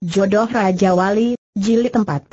Jodoh Raja Wali, Jilid 45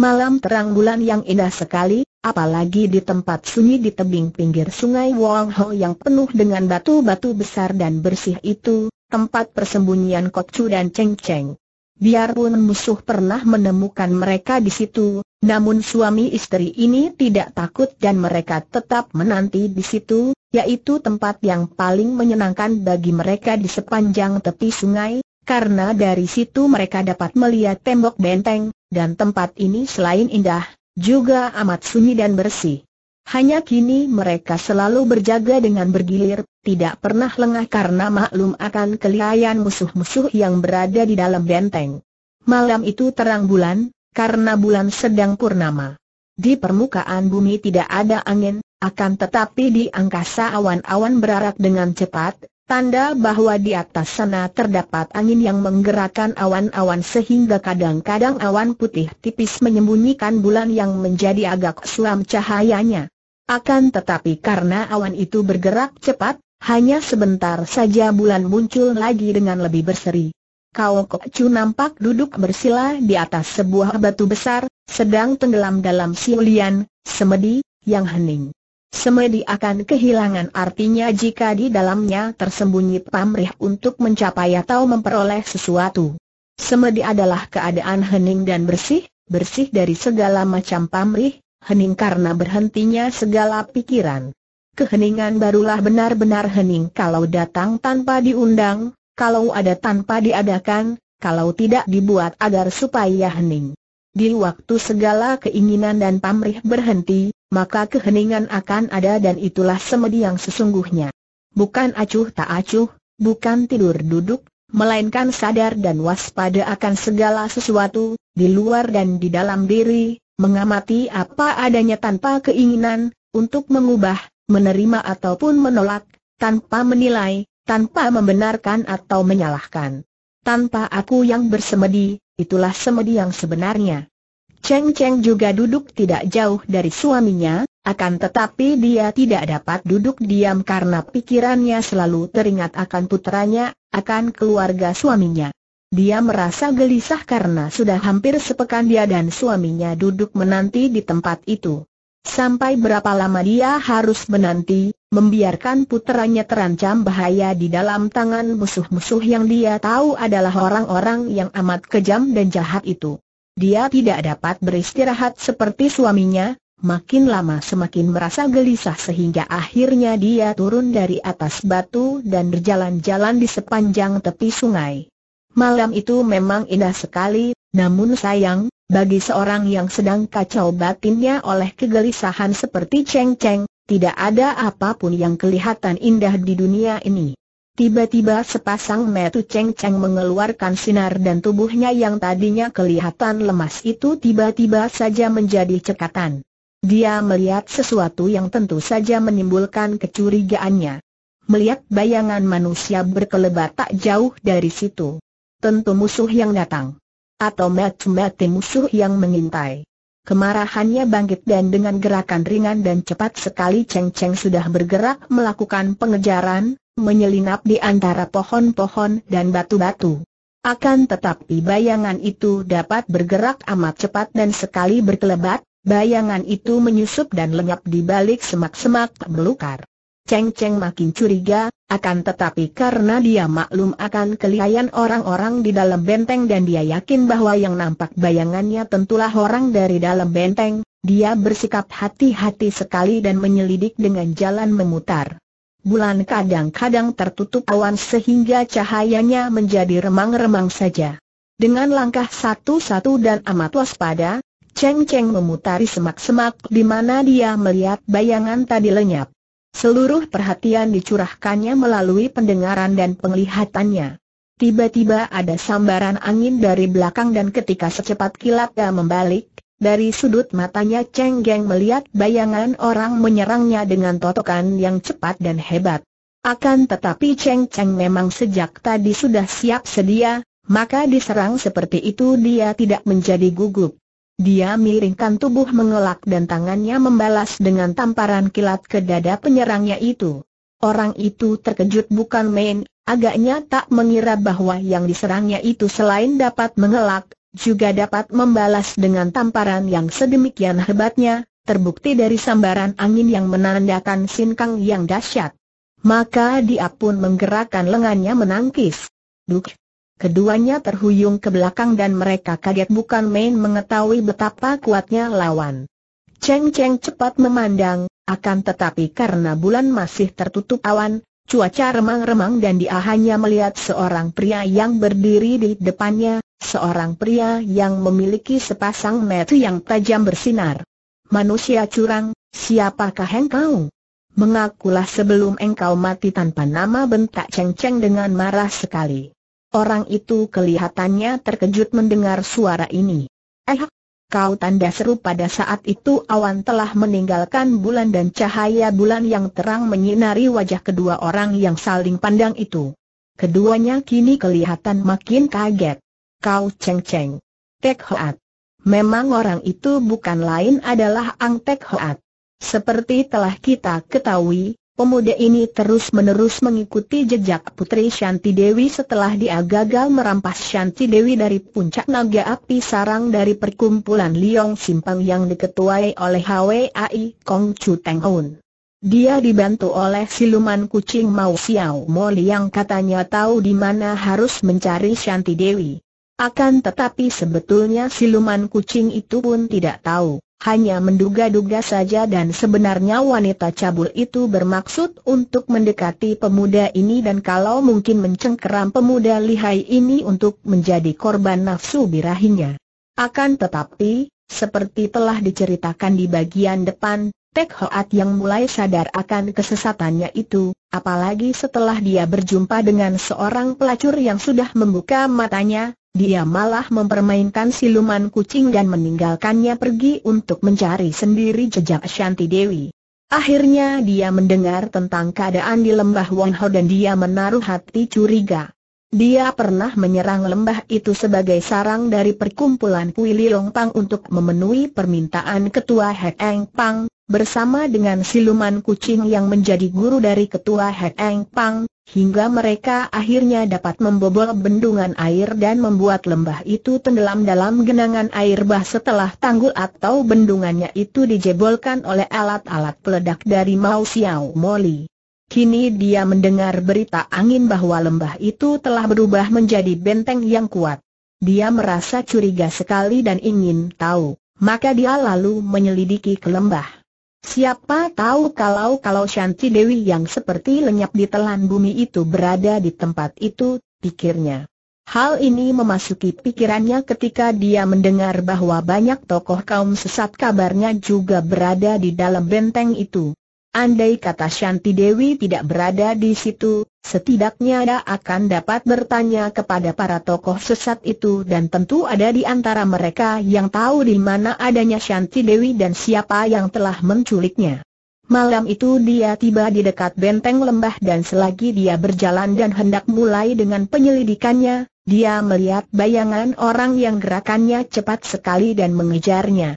Malam terang bulan yang indah sekali, apalagi di tempat sunyi di tebing pinggir sungai Wong Ho yang penuh dengan batu-batu besar dan bersih itu, tempat persembunyian Kokcu dan Cheng Cheng. Biarpun musuh pernah menemukan mereka di situ, namun suami istri ini tidak takut dan mereka tetap menanti di situ, yaitu tempat yang paling menyenangkan bagi mereka di sepanjang tepi sungai, karena dari situ mereka dapat melihat tembok benteng, dan tempat ini selain indah, juga amat sunyi dan bersih. Hanya kini mereka selalu berjaga dengan bergilir, tidak pernah lengah karena maklum akan kelihayan musuh-musuh yang berada di dalam benteng. Malam itu terang bulan, karena bulan sedang purnama. Di permukaan bumi tidak ada angin, akan tetapi di angkasa awan-awan berarak dengan cepat, Tanda bahwa di atas sana terdapat angin yang menggerakkan awan-awan sehingga kadang-kadang awan putih tipis menyembunyikan bulan yang menjadi agak suam cahayanya. Akan tetapi karena awan itu bergerak cepat, hanya sebentar saja bulan muncul lagi dengan lebih berseri. Kau Kokcu nampak duduk bersila di atas sebuah batu besar, sedang tenggelam dalam siulian, semedi, yang hening semedi akan kehilangan artinya jika di dalamnya tersembunyi pamrih untuk mencapai atau memperoleh sesuatu. Semedi adalah keadaan hening dan bersih, bersih dari segala macam pamrih, hening karena berhentinya segala pikiran. Keheningan barulah benar-benar hening kalau datang tanpa diundang, kalau ada tanpa diadakan, kalau tidak dibuat agar supaya hening. Di waktu segala keinginan dan pamrih berhenti, maka keheningan akan ada dan itulah semedi yang sesungguhnya. Bukan acuh tak acuh, bukan tidur duduk, melainkan sadar dan waspada akan segala sesuatu, di luar dan di dalam diri, mengamati apa adanya tanpa keinginan, untuk mengubah, menerima ataupun menolak, tanpa menilai, tanpa membenarkan atau menyalahkan. Tanpa aku yang bersemedi, itulah semedi yang sebenarnya. Cheng Cheng juga duduk tidak jauh dari suaminya, akan tetapi dia tidak dapat duduk diam karena pikirannya selalu teringat akan putranya, akan keluarga suaminya. Dia merasa gelisah karena sudah hampir sepekan dia dan suaminya duduk menanti di tempat itu. Sampai berapa lama dia harus menanti, membiarkan puteranya terancam bahaya di dalam tangan musuh-musuh yang dia tahu adalah orang-orang yang amat kejam dan jahat itu. Dia tidak dapat beristirahat seperti suaminya, makin lama semakin merasa gelisah sehingga akhirnya dia turun dari atas batu dan berjalan-jalan di sepanjang tepi sungai. Malam itu memang indah sekali, namun sayang, bagi seorang yang sedang kacau batinnya oleh kegelisahan seperti Cheng Cheng, tidak ada apapun yang kelihatan indah di dunia ini. Tiba-tiba sepasang metu ceng-ceng mengeluarkan sinar dan tubuhnya yang tadinya kelihatan lemas itu tiba-tiba saja menjadi cekatan. Dia melihat sesuatu yang tentu saja menimbulkan kecurigaannya. Melihat bayangan manusia berkelebat tak jauh dari situ. Tentu musuh yang datang. Atau metu-metu musuh yang mengintai. Kemarahannya bangkit dan dengan gerakan ringan dan cepat sekali Cheng Cheng sudah bergerak melakukan pengejaran, menyelinap di antara pohon-pohon dan batu-batu. Akan tetapi bayangan itu dapat bergerak amat cepat dan sekali berkelebat, bayangan itu menyusup dan lenyap di balik semak-semak belukar. Cheng Cheng makin curiga, akan tetapi karena dia maklum akan kelihayan orang-orang di dalam benteng dan dia yakin bahwa yang nampak bayangannya tentulah orang dari dalam benteng, dia bersikap hati-hati sekali dan menyelidik dengan jalan memutar. Bulan kadang-kadang tertutup awan sehingga cahayanya menjadi remang-remang saja. Dengan langkah satu-satu dan amat waspada, Cheng Cheng memutari semak-semak di mana dia melihat bayangan tadi lenyap. Seluruh perhatian dicurahkannya melalui pendengaran dan penglihatannya. Tiba-tiba ada sambaran angin dari belakang dan ketika secepat kilat dia membalik, dari sudut matanya Cheng Geng melihat bayangan orang menyerangnya dengan totokan yang cepat dan hebat. Akan tetapi Cheng Cheng memang sejak tadi sudah siap sedia, maka diserang seperti itu dia tidak menjadi gugup. Dia miringkan tubuh mengelak dan tangannya membalas dengan tamparan kilat ke dada penyerangnya itu. Orang itu terkejut bukan main, agaknya tak mengira bahwa yang diserangnya itu selain dapat mengelak, juga dapat membalas dengan tamparan yang sedemikian hebatnya, terbukti dari sambaran angin yang menandakan sinkang yang dahsyat. Maka dia pun menggerakkan lengannya menangkis. Duk, keduanya terhuyung ke belakang dan mereka kaget bukan main mengetahui betapa kuatnya lawan. Cheng Cheng cepat memandang, akan tetapi karena bulan masih tertutup awan, cuaca remang-remang dan dia hanya melihat seorang pria yang berdiri di depannya, seorang pria yang memiliki sepasang mata yang tajam bersinar. Manusia curang, siapakah engkau? Mengakulah sebelum engkau mati tanpa nama bentak Cheng Cheng dengan marah sekali. Orang itu kelihatannya terkejut mendengar suara ini. Eh, kau tanda seru pada saat itu awan telah meninggalkan bulan dan cahaya bulan yang terang menyinari wajah kedua orang yang saling pandang itu. Keduanya kini kelihatan makin kaget. Kau ceng-ceng. Tek Hoat. Memang orang itu bukan lain adalah Ang Tek Hoat. Seperti telah kita ketahui, Pemuda ini terus-menerus mengikuti jejak Putri Shanti Dewi setelah dia gagal merampas Shanti Dewi dari puncak naga api sarang dari perkumpulan Liong Simpang yang diketuai oleh HWAI Kong Chu Teng Hoon. Dia dibantu oleh siluman kucing Mao Xiao Moli yang katanya tahu di mana harus mencari Shanti Dewi. Akan tetapi sebetulnya siluman kucing itu pun tidak tahu hanya menduga-duga saja dan sebenarnya wanita cabul itu bermaksud untuk mendekati pemuda ini dan kalau mungkin mencengkeram pemuda lihai ini untuk menjadi korban nafsu birahinya. Akan tetapi, seperti telah diceritakan di bagian depan, Tek Hoat yang mulai sadar akan kesesatannya itu, apalagi setelah dia berjumpa dengan seorang pelacur yang sudah membuka matanya, dia malah mempermainkan siluman kucing dan meninggalkannya pergi untuk mencari sendiri jejak Shanti Dewi. Akhirnya dia mendengar tentang keadaan di lembah Wonho dan dia menaruh hati curiga. Dia pernah menyerang lembah itu sebagai sarang dari perkumpulan Kuili Longpang untuk memenuhi permintaan ketua Heng Pang, bersama dengan siluman kucing yang menjadi guru dari ketua Hek Eng Pang, hingga mereka akhirnya dapat membobol bendungan air dan membuat lembah itu tenggelam dalam genangan air bah setelah tanggul atau bendungannya itu dijebolkan oleh alat-alat peledak dari Mao Xiao Moli. Kini dia mendengar berita angin bahwa lembah itu telah berubah menjadi benteng yang kuat. Dia merasa curiga sekali dan ingin tahu, maka dia lalu menyelidiki ke lembah. Siapa tahu kalau-kalau Shanti Dewi yang seperti lenyap di telan bumi itu berada di tempat itu, pikirnya. Hal ini memasuki pikirannya ketika dia mendengar bahwa banyak tokoh kaum sesat kabarnya juga berada di dalam benteng itu. Andai kata Shanti Dewi tidak berada di situ, setidaknya ada akan dapat bertanya kepada para tokoh sesat itu dan tentu ada di antara mereka yang tahu di mana adanya Shanti Dewi dan siapa yang telah menculiknya. Malam itu dia tiba di dekat benteng lembah dan selagi dia berjalan dan hendak mulai dengan penyelidikannya, dia melihat bayangan orang yang gerakannya cepat sekali dan mengejarnya.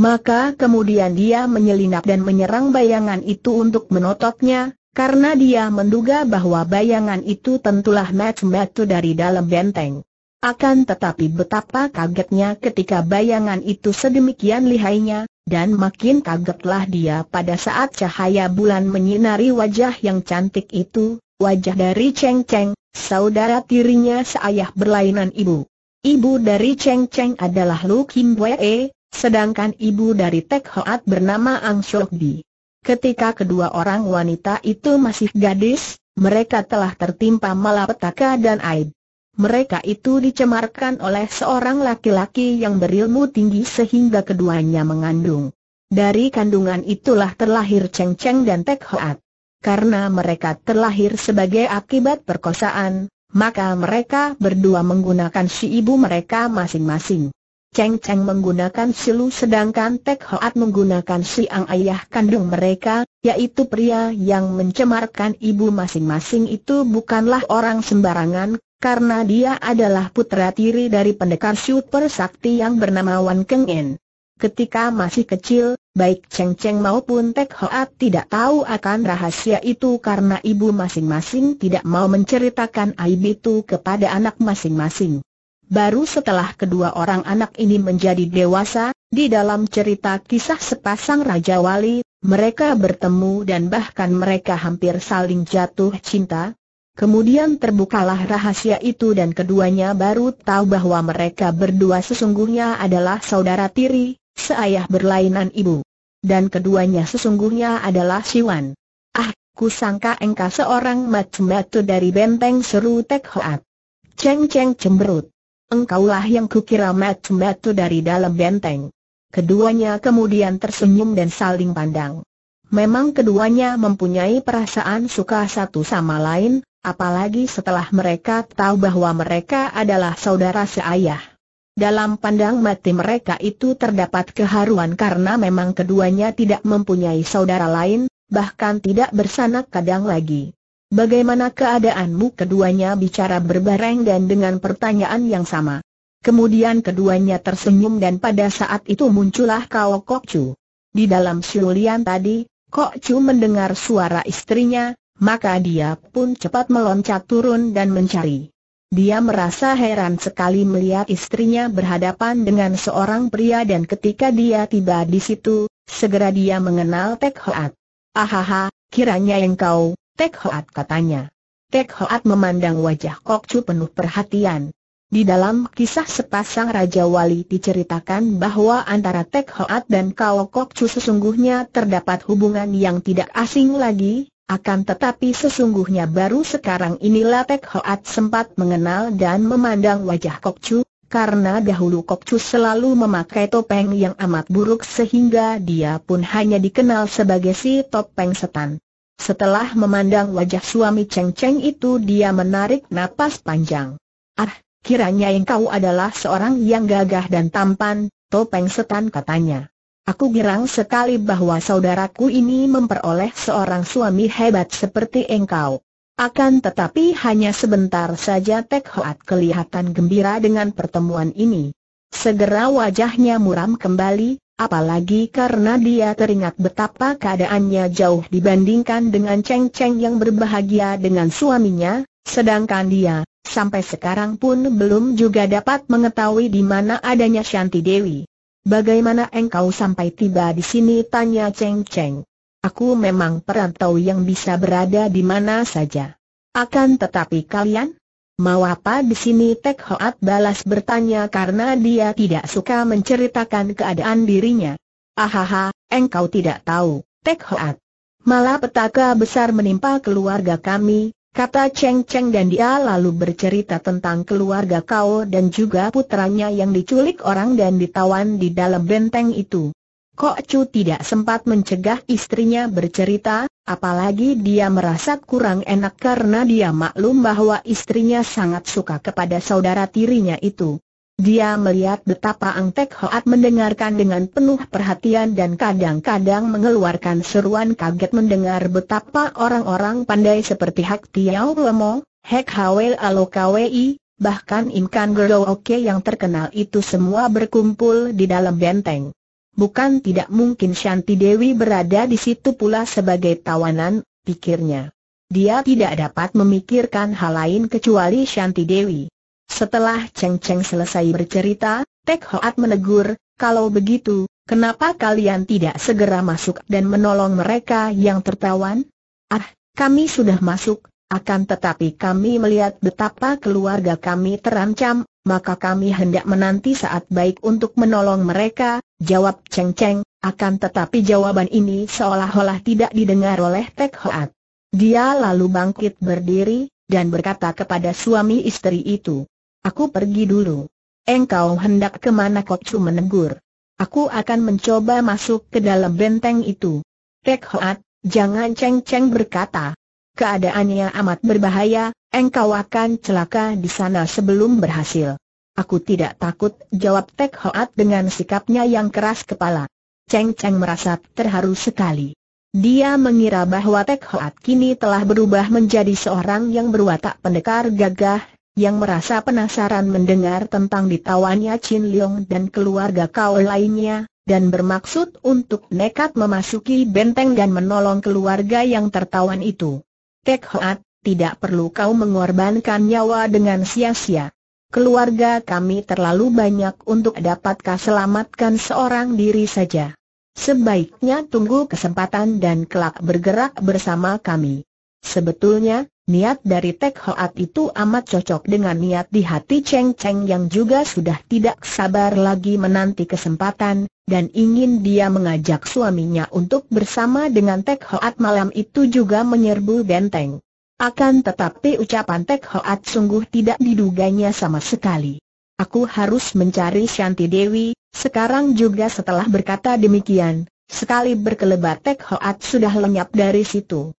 Maka kemudian dia menyelinap dan menyerang bayangan itu untuk menototnya, karena dia menduga bahwa bayangan itu tentulah Matsumoto dari dalam benteng. Akan tetapi betapa kagetnya ketika bayangan itu sedemikian lihainya, dan makin kagetlah dia pada saat cahaya bulan menyinari wajah yang cantik itu, wajah dari Cheng Cheng, saudara tirinya seayah berlainan ibu. Ibu dari Cheng Cheng adalah Lu Kim Wei. Sedangkan ibu dari Tek Hoat bernama Ang Shok Bi. Ketika kedua orang wanita itu masih gadis, mereka telah tertimpa malapetaka dan aib. Mereka itu dicemarkan oleh seorang laki-laki yang berilmu tinggi sehingga keduanya mengandung. Dari kandungan itulah terlahir Cheng Cheng dan Tek Hoat. Karena mereka terlahir sebagai akibat perkosaan, maka mereka berdua menggunakan si ibu mereka masing-masing. Cheng Cheng menggunakan silu sedangkan Tek Hoat menggunakan siang ayah kandung mereka, yaitu pria yang mencemarkan ibu masing-masing itu bukanlah orang sembarangan, karena dia adalah putra tiri dari pendekar super sakti yang bernama Wan Keng En. Ketika masih kecil, baik Cheng Cheng maupun Tek Hoat tidak tahu akan rahasia itu karena ibu masing-masing tidak mau menceritakan aib itu kepada anak masing-masing. Baru setelah kedua orang anak ini menjadi dewasa, di dalam cerita kisah sepasang Raja Wali, mereka bertemu dan bahkan mereka hampir saling jatuh cinta. Kemudian terbukalah rahasia itu dan keduanya baru tahu bahwa mereka berdua sesungguhnya adalah saudara tiri, seayah berlainan ibu. Dan keduanya sesungguhnya adalah Siwan. Ah, sangka engkau seorang macam-macam dari benteng seru Tek Hoat. Ceng-ceng cemberut engkaulah yang kukira matu-matu dari dalam benteng. Keduanya kemudian tersenyum dan saling pandang. Memang keduanya mempunyai perasaan suka satu sama lain, apalagi setelah mereka tahu bahwa mereka adalah saudara seayah. Dalam pandang mati mereka itu terdapat keharuan karena memang keduanya tidak mempunyai saudara lain, bahkan tidak bersanak kadang lagi. Bagaimana keadaanmu keduanya bicara berbareng dan dengan pertanyaan yang sama. Kemudian keduanya tersenyum dan pada saat itu muncullah Kao Kok Chu. Di dalam siulian tadi, Kok Chu mendengar suara istrinya, maka dia pun cepat meloncat turun dan mencari. Dia merasa heran sekali melihat istrinya berhadapan dengan seorang pria dan ketika dia tiba di situ, segera dia mengenal Tek Hoat. Ahaha, kiranya engkau, Tek Hoat katanya. Tek Hoat memandang wajah Kokcu penuh perhatian. Di dalam kisah sepasang Raja Wali diceritakan bahwa antara Tek Hoat dan Kao Kokcu sesungguhnya terdapat hubungan yang tidak asing lagi, akan tetapi sesungguhnya baru sekarang inilah Tek Hoat sempat mengenal dan memandang wajah Kokcu, karena dahulu Kokcu selalu memakai topeng yang amat buruk sehingga dia pun hanya dikenal sebagai si topeng setan. Setelah memandang wajah suami Cheng Cheng itu dia menarik napas panjang. Ah, kiranya engkau adalah seorang yang gagah dan tampan, topeng setan katanya. Aku girang sekali bahwa saudaraku ini memperoleh seorang suami hebat seperti engkau. Akan tetapi hanya sebentar saja Tek Hoat kelihatan gembira dengan pertemuan ini. Segera wajahnya muram kembali, apalagi karena dia teringat betapa keadaannya jauh dibandingkan dengan Cheng Cheng yang berbahagia dengan suaminya, sedangkan dia, sampai sekarang pun belum juga dapat mengetahui di mana adanya Shanti Dewi. Bagaimana engkau sampai tiba di sini? tanya Cheng Cheng. Aku memang perantau yang bisa berada di mana saja. Akan tetapi kalian, Mau apa di sini Tek Hoat balas bertanya karena dia tidak suka menceritakan keadaan dirinya. Ahaha, engkau tidak tahu, Tek Hoat. Malah petaka besar menimpa keluarga kami, kata Cheng Cheng dan dia lalu bercerita tentang keluarga kau dan juga putranya yang diculik orang dan ditawan di dalam benteng itu. Kok Chu tidak sempat mencegah istrinya bercerita, Apalagi dia merasa kurang enak karena dia maklum bahwa istrinya sangat suka kepada saudara tirinya itu. Dia melihat betapa Ang Tek Hoat mendengarkan dengan penuh perhatian dan kadang-kadang mengeluarkan seruan kaget mendengar betapa orang-orang pandai seperti Hak Tiao Lemo, Hek Hwel Alo Kwei, bahkan Imkan Gerooke yang terkenal itu semua berkumpul di dalam benteng. Bukan tidak mungkin Shanti Dewi berada di situ pula sebagai tawanan, pikirnya. Dia tidak dapat memikirkan hal lain kecuali Shanti Dewi. Setelah Cheng Cheng selesai bercerita, Tek Hoat menegur, kalau begitu, kenapa kalian tidak segera masuk dan menolong mereka yang tertawan? Ah, kami sudah masuk, akan tetapi kami melihat betapa keluarga kami terancam, maka kami hendak menanti saat baik untuk menolong mereka, Jawab Cheng Cheng, akan tetapi jawaban ini seolah-olah tidak didengar oleh Tek Hoat. Dia lalu bangkit berdiri, dan berkata kepada suami istri itu, Aku pergi dulu. Engkau hendak kemana kok Kocu menegur. Aku akan mencoba masuk ke dalam benteng itu. Tek Hoat, jangan Cheng Cheng berkata. Keadaannya amat berbahaya, engkau akan celaka di sana sebelum berhasil. Aku tidak takut, jawab Tek Hoat dengan sikapnya yang keras kepala. Cheng Cheng merasa terharu sekali. Dia mengira bahwa Tek Hoat kini telah berubah menjadi seorang yang berwatak pendekar gagah, yang merasa penasaran mendengar tentang ditawannya Chin Leong dan keluarga kau lainnya, dan bermaksud untuk nekat memasuki benteng dan menolong keluarga yang tertawan itu. Tek Hoat, tidak perlu kau mengorbankan nyawa dengan sia-sia keluarga kami terlalu banyak untuk dapatkah selamatkan seorang diri saja. Sebaiknya tunggu kesempatan dan kelak bergerak bersama kami. Sebetulnya, niat dari Tek Hoat itu amat cocok dengan niat di hati Cheng Cheng yang juga sudah tidak sabar lagi menanti kesempatan, dan ingin dia mengajak suaminya untuk bersama dengan Tek Hoat malam itu juga menyerbu benteng. Akan tetapi ucapan Tek Hoat sungguh tidak diduganya sama sekali. Aku harus mencari Shanti Dewi, sekarang juga setelah berkata demikian, sekali berkelebat Tek Hoat sudah lenyap dari situ.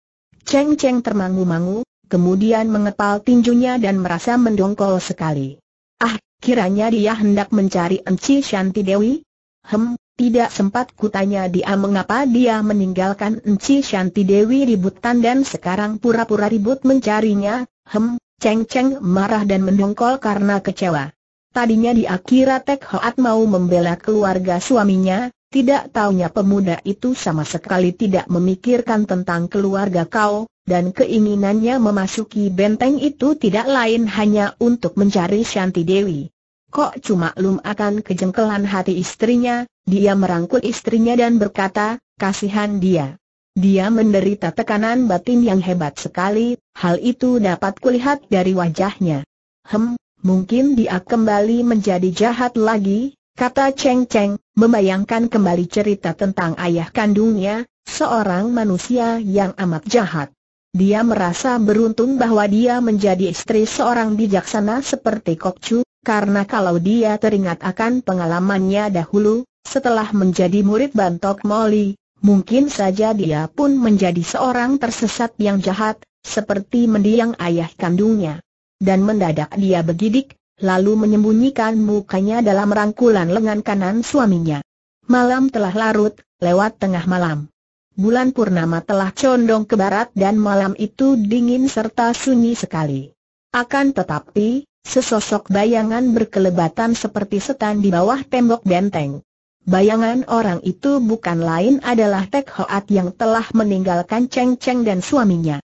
Cheng Cheng termangu-mangu, kemudian mengepal tinjunya dan merasa mendongkol sekali. Ah, kiranya dia hendak mencari Enci Shanti Dewi? Hem, tidak sempat kutanya dia mengapa dia meninggalkan Enci Shanti Dewi ributan dan sekarang pura-pura ribut mencarinya, hem, ceng-ceng, marah dan mendongkol karena kecewa. Tadinya dia kira Tek Hoat mau membela keluarga suaminya, tidak taunya pemuda itu sama sekali tidak memikirkan tentang keluarga kau, dan keinginannya memasuki benteng itu tidak lain hanya untuk mencari Shanti Dewi. Kok cuma lum akan kejengkelan hati istrinya, dia merangkul istrinya dan berkata, kasihan dia. Dia menderita tekanan batin yang hebat sekali, hal itu dapat kulihat dari wajahnya. Hem, mungkin dia kembali menjadi jahat lagi, kata Cheng Cheng, membayangkan kembali cerita tentang ayah kandungnya, seorang manusia yang amat jahat. Dia merasa beruntung bahwa dia menjadi istri seorang bijaksana seperti Chu karena kalau dia teringat akan pengalamannya dahulu, setelah menjadi murid Bantok Molly, mungkin saja dia pun menjadi seorang tersesat yang jahat, seperti mendiang ayah kandungnya. Dan mendadak dia begidik, lalu menyembunyikan mukanya dalam rangkulan lengan kanan suaminya. Malam telah larut, lewat tengah malam. Bulan purnama telah condong ke barat dan malam itu dingin serta sunyi sekali. Akan tetapi, Sesosok bayangan berkelebatan seperti setan di bawah tembok benteng. Bayangan orang itu bukan lain adalah Tek Hoat yang telah meninggalkan Cheng Cheng dan suaminya.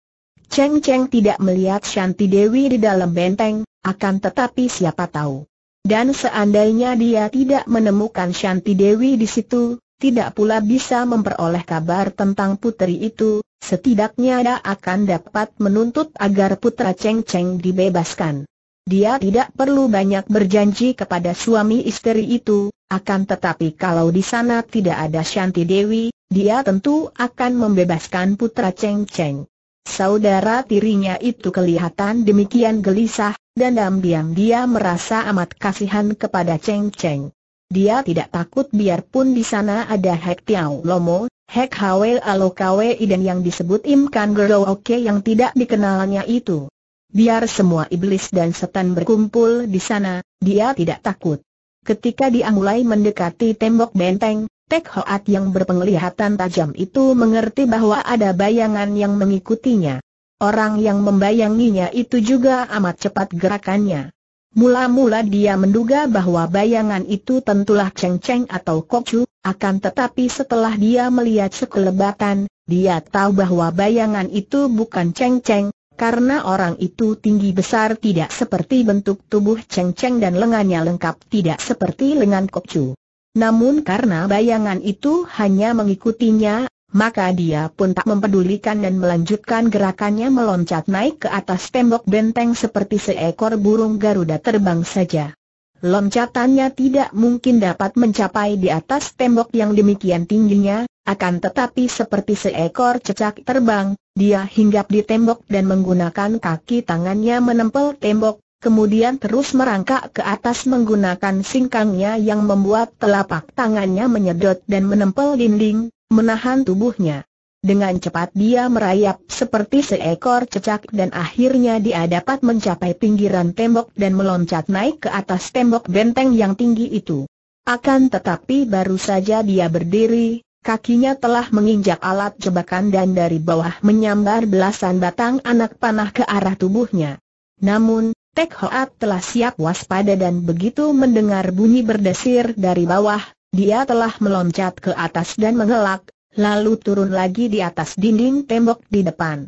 Cheng Cheng tidak melihat Shanti Dewi di dalam benteng, akan tetapi siapa tahu. Dan seandainya dia tidak menemukan Shanti Dewi di situ, tidak pula bisa memperoleh kabar tentang putri itu, setidaknya dia akan dapat menuntut agar putra Cheng Cheng dibebaskan. Dia tidak perlu banyak berjanji kepada suami istri itu, akan tetapi kalau di sana tidak ada Shanti Dewi, dia tentu akan membebaskan putra Cheng Cheng. Saudara tirinya itu kelihatan demikian gelisah, dan diam-diam dia merasa amat kasihan kepada Cheng Cheng. Dia tidak takut biarpun di sana ada Hek Tiao Lomo, Hek Hawel Alokawe dan yang disebut Im Kan Oke yang tidak dikenalnya itu. Biar semua iblis dan setan berkumpul di sana, dia tidak takut. Ketika dia mulai mendekati tembok benteng, Tek Hoat yang berpenglihatan tajam itu mengerti bahwa ada bayangan yang mengikutinya. Orang yang membayanginya itu juga amat cepat gerakannya. Mula-mula dia menduga bahwa bayangan itu tentulah Cheng Cheng atau Kokcu, akan tetapi setelah dia melihat sekelebatan, dia tahu bahwa bayangan itu bukan Cheng Cheng, karena orang itu tinggi besar tidak seperti bentuk tubuh cengceng -ceng dan lengannya lengkap tidak seperti lengan kopcu. Namun karena bayangan itu hanya mengikutinya, maka dia pun tak mempedulikan dan melanjutkan gerakannya meloncat naik ke atas tembok benteng seperti seekor burung Garuda terbang saja. Loncatannya tidak mungkin dapat mencapai di atas tembok yang demikian tingginya, akan tetapi seperti seekor cecak terbang, dia hinggap di tembok dan menggunakan kaki tangannya menempel tembok, kemudian terus merangkak ke atas menggunakan singkangnya yang membuat telapak tangannya menyedot dan menempel dinding, menahan tubuhnya. Dengan cepat dia merayap seperti seekor cecak dan akhirnya dia dapat mencapai pinggiran tembok dan meloncat naik ke atas tembok benteng yang tinggi itu. Akan tetapi baru saja dia berdiri, Kakinya telah menginjak alat jebakan dan dari bawah menyambar belasan batang anak panah ke arah tubuhnya. Namun, Tek Hoat telah siap waspada dan begitu mendengar bunyi berdesir dari bawah, dia telah meloncat ke atas dan mengelak, lalu turun lagi di atas dinding tembok di depan.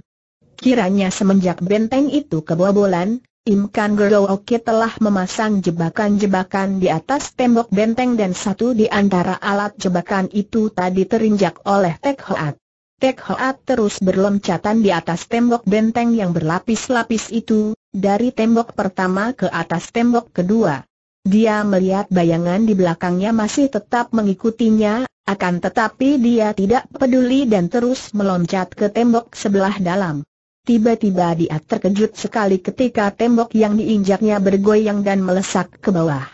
Kiranya semenjak benteng itu kebobolan, Im Kan Gerooki telah memasang jebakan-jebakan di atas tembok benteng dan satu di antara alat jebakan itu tadi terinjak oleh Tek Hoat. Tek Hoat terus berloncatan di atas tembok benteng yang berlapis-lapis itu, dari tembok pertama ke atas tembok kedua. Dia melihat bayangan di belakangnya masih tetap mengikutinya, akan tetapi dia tidak peduli dan terus meloncat ke tembok sebelah dalam. Tiba-tiba dia terkejut sekali ketika tembok yang diinjaknya bergoyang dan melesak ke bawah.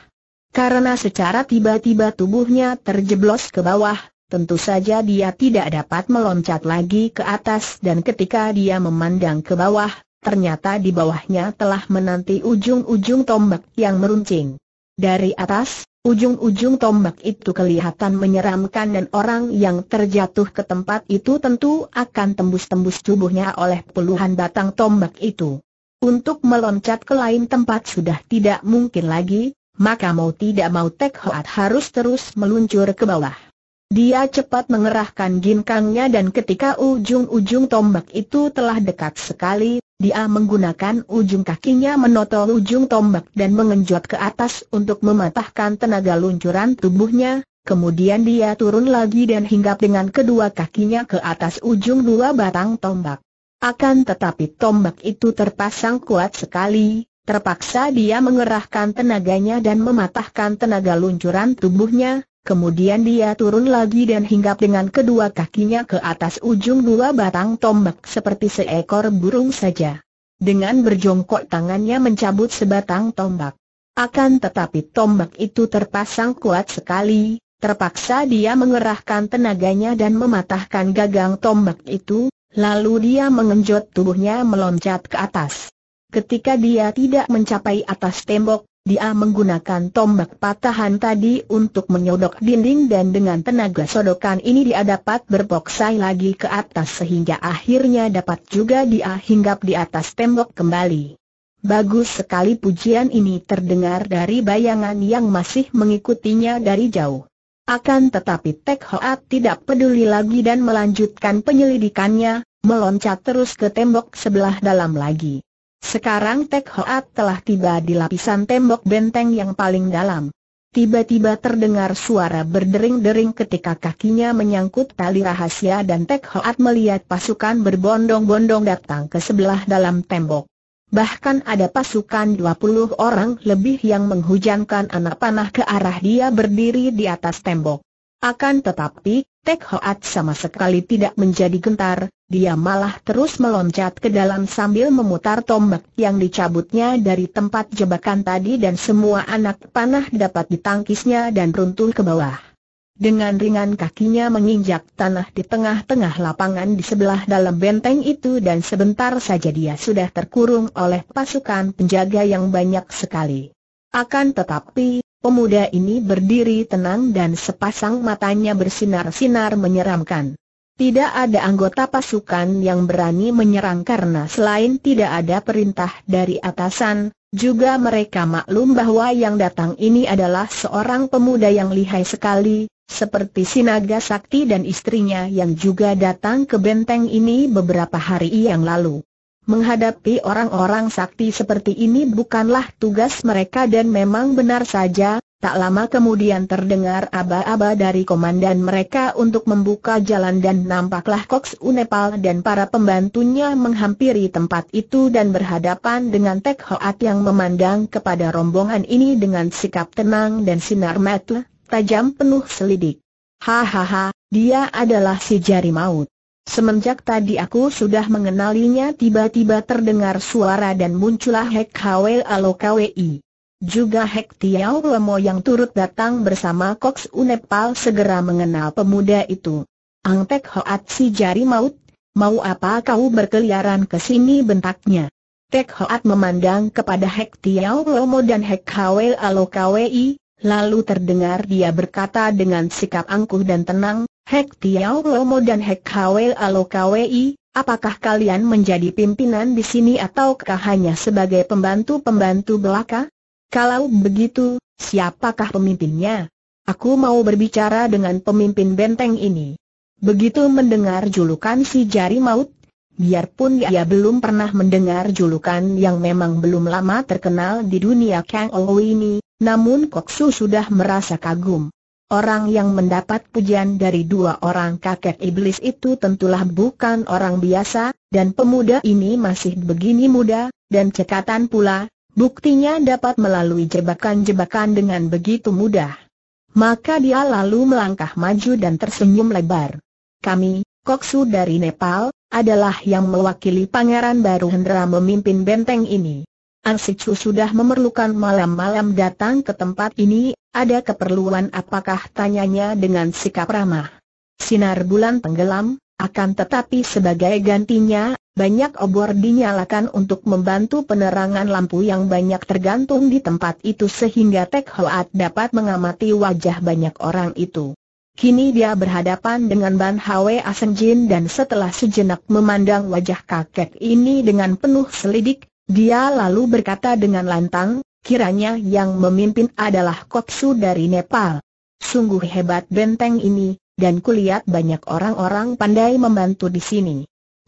Karena secara tiba-tiba tubuhnya terjeblos ke bawah, tentu saja dia tidak dapat meloncat lagi ke atas dan ketika dia memandang ke bawah, ternyata di bawahnya telah menanti ujung-ujung tombak yang meruncing. Dari atas, Ujung-ujung tombak itu kelihatan menyeramkan dan orang yang terjatuh ke tempat itu tentu akan tembus-tembus tubuhnya oleh puluhan batang tombak itu. Untuk meloncat ke lain tempat sudah tidak mungkin lagi, maka mau tidak mau Tek Hoat harus terus meluncur ke bawah. Dia cepat mengerahkan ginkangnya dan ketika ujung-ujung tombak itu telah dekat sekali, dia menggunakan ujung kakinya menotol ujung tombak dan mengenjot ke atas untuk mematahkan tenaga luncuran tubuhnya, kemudian dia turun lagi dan hinggap dengan kedua kakinya ke atas ujung dua batang tombak. Akan tetapi tombak itu terpasang kuat sekali, terpaksa dia mengerahkan tenaganya dan mematahkan tenaga luncuran tubuhnya, Kemudian dia turun lagi dan hinggap dengan kedua kakinya ke atas ujung dua batang tombak seperti seekor burung saja. Dengan berjongkok tangannya mencabut sebatang tombak. Akan tetapi tombak itu terpasang kuat sekali, terpaksa dia mengerahkan tenaganya dan mematahkan gagang tombak itu, lalu dia mengenjot tubuhnya meloncat ke atas. Ketika dia tidak mencapai atas tembok, dia menggunakan tombak patahan tadi untuk menyodok dinding dan dengan tenaga sodokan ini dia dapat berboksai lagi ke atas sehingga akhirnya dapat juga dia hinggap di atas tembok kembali. Bagus sekali pujian ini terdengar dari bayangan yang masih mengikutinya dari jauh. Akan tetapi Tek Hoat tidak peduli lagi dan melanjutkan penyelidikannya, meloncat terus ke tembok sebelah dalam lagi. Sekarang Tek Hoat telah tiba di lapisan tembok benteng yang paling dalam. Tiba-tiba terdengar suara berdering-dering ketika kakinya menyangkut tali rahasia dan Tek Hoat melihat pasukan berbondong-bondong datang ke sebelah dalam tembok. Bahkan ada pasukan 20 orang lebih yang menghujankan anak panah ke arah dia berdiri di atas tembok. Akan tetapi, Tek Hoat sama sekali tidak menjadi gentar, dia malah terus meloncat ke dalam sambil memutar tombak yang dicabutnya dari tempat jebakan tadi dan semua anak panah dapat ditangkisnya dan runtuh ke bawah. Dengan ringan kakinya menginjak tanah di tengah-tengah lapangan di sebelah dalam benteng itu dan sebentar saja dia sudah terkurung oleh pasukan penjaga yang banyak sekali. Akan tetapi, Pemuda ini berdiri tenang dan sepasang matanya bersinar-sinar menyeramkan. Tidak ada anggota pasukan yang berani menyerang karena selain tidak ada perintah dari atasan, juga mereka maklum bahwa yang datang ini adalah seorang pemuda yang lihai sekali, seperti Sinaga Sakti dan istrinya yang juga datang ke benteng ini beberapa hari yang lalu. Menghadapi orang-orang sakti seperti ini bukanlah tugas mereka dan memang benar saja, tak lama kemudian terdengar aba-aba dari komandan mereka untuk membuka jalan dan nampaklah Cox Unepal dan para pembantunya menghampiri tempat itu dan berhadapan dengan Tek Hoat yang memandang kepada rombongan ini dengan sikap tenang dan sinar mata tajam penuh selidik. Hahaha, dia adalah si jari maut. Semenjak tadi aku sudah mengenalinya tiba-tiba terdengar suara dan muncullah Hek Hwe Alo Kwi. Juga Hek Tiao Lemo yang turut datang bersama Cox Unepal segera mengenal pemuda itu. Angtek Hoat si jari maut, mau apa kau berkeliaran ke sini bentaknya. Tek Hoat memandang kepada Hek Tiao Lemo dan Hek Hwe Alo Kwi, lalu terdengar dia berkata dengan sikap angkuh dan tenang, Hek Tiao Lomo dan Hek Hwe Alo kwei, apakah kalian menjadi pimpinan di sini ataukah hanya sebagai pembantu-pembantu belaka? Kalau begitu, siapakah pemimpinnya? Aku mau berbicara dengan pemimpin benteng ini. Begitu mendengar julukan si jari maut, biarpun ia belum pernah mendengar julukan yang memang belum lama terkenal di dunia Kang Ou ini, namun Koksu sudah merasa kagum. Orang yang mendapat pujian dari dua orang kakek iblis itu tentulah bukan orang biasa, dan pemuda ini masih begini muda, dan cekatan pula, buktinya dapat melalui jebakan-jebakan dengan begitu mudah. Maka dia lalu melangkah maju dan tersenyum lebar. Kami, Koksu dari Nepal, adalah yang mewakili Pangeran Baru Hendra memimpin benteng ini. Ansicu sudah memerlukan malam-malam datang ke tempat ini, ada keperluan apakah tanyanya dengan sikap ramah. Sinar bulan tenggelam, akan tetapi sebagai gantinya, banyak obor dinyalakan untuk membantu penerangan lampu yang banyak tergantung di tempat itu sehingga Tek Hoat dapat mengamati wajah banyak orang itu. Kini dia berhadapan dengan Ban Hwe Jin dan setelah sejenak memandang wajah kakek ini dengan penuh selidik, dia lalu berkata dengan lantang, kiranya yang memimpin adalah Kopsu dari Nepal. Sungguh hebat benteng ini, dan kulihat banyak orang-orang pandai membantu di sini.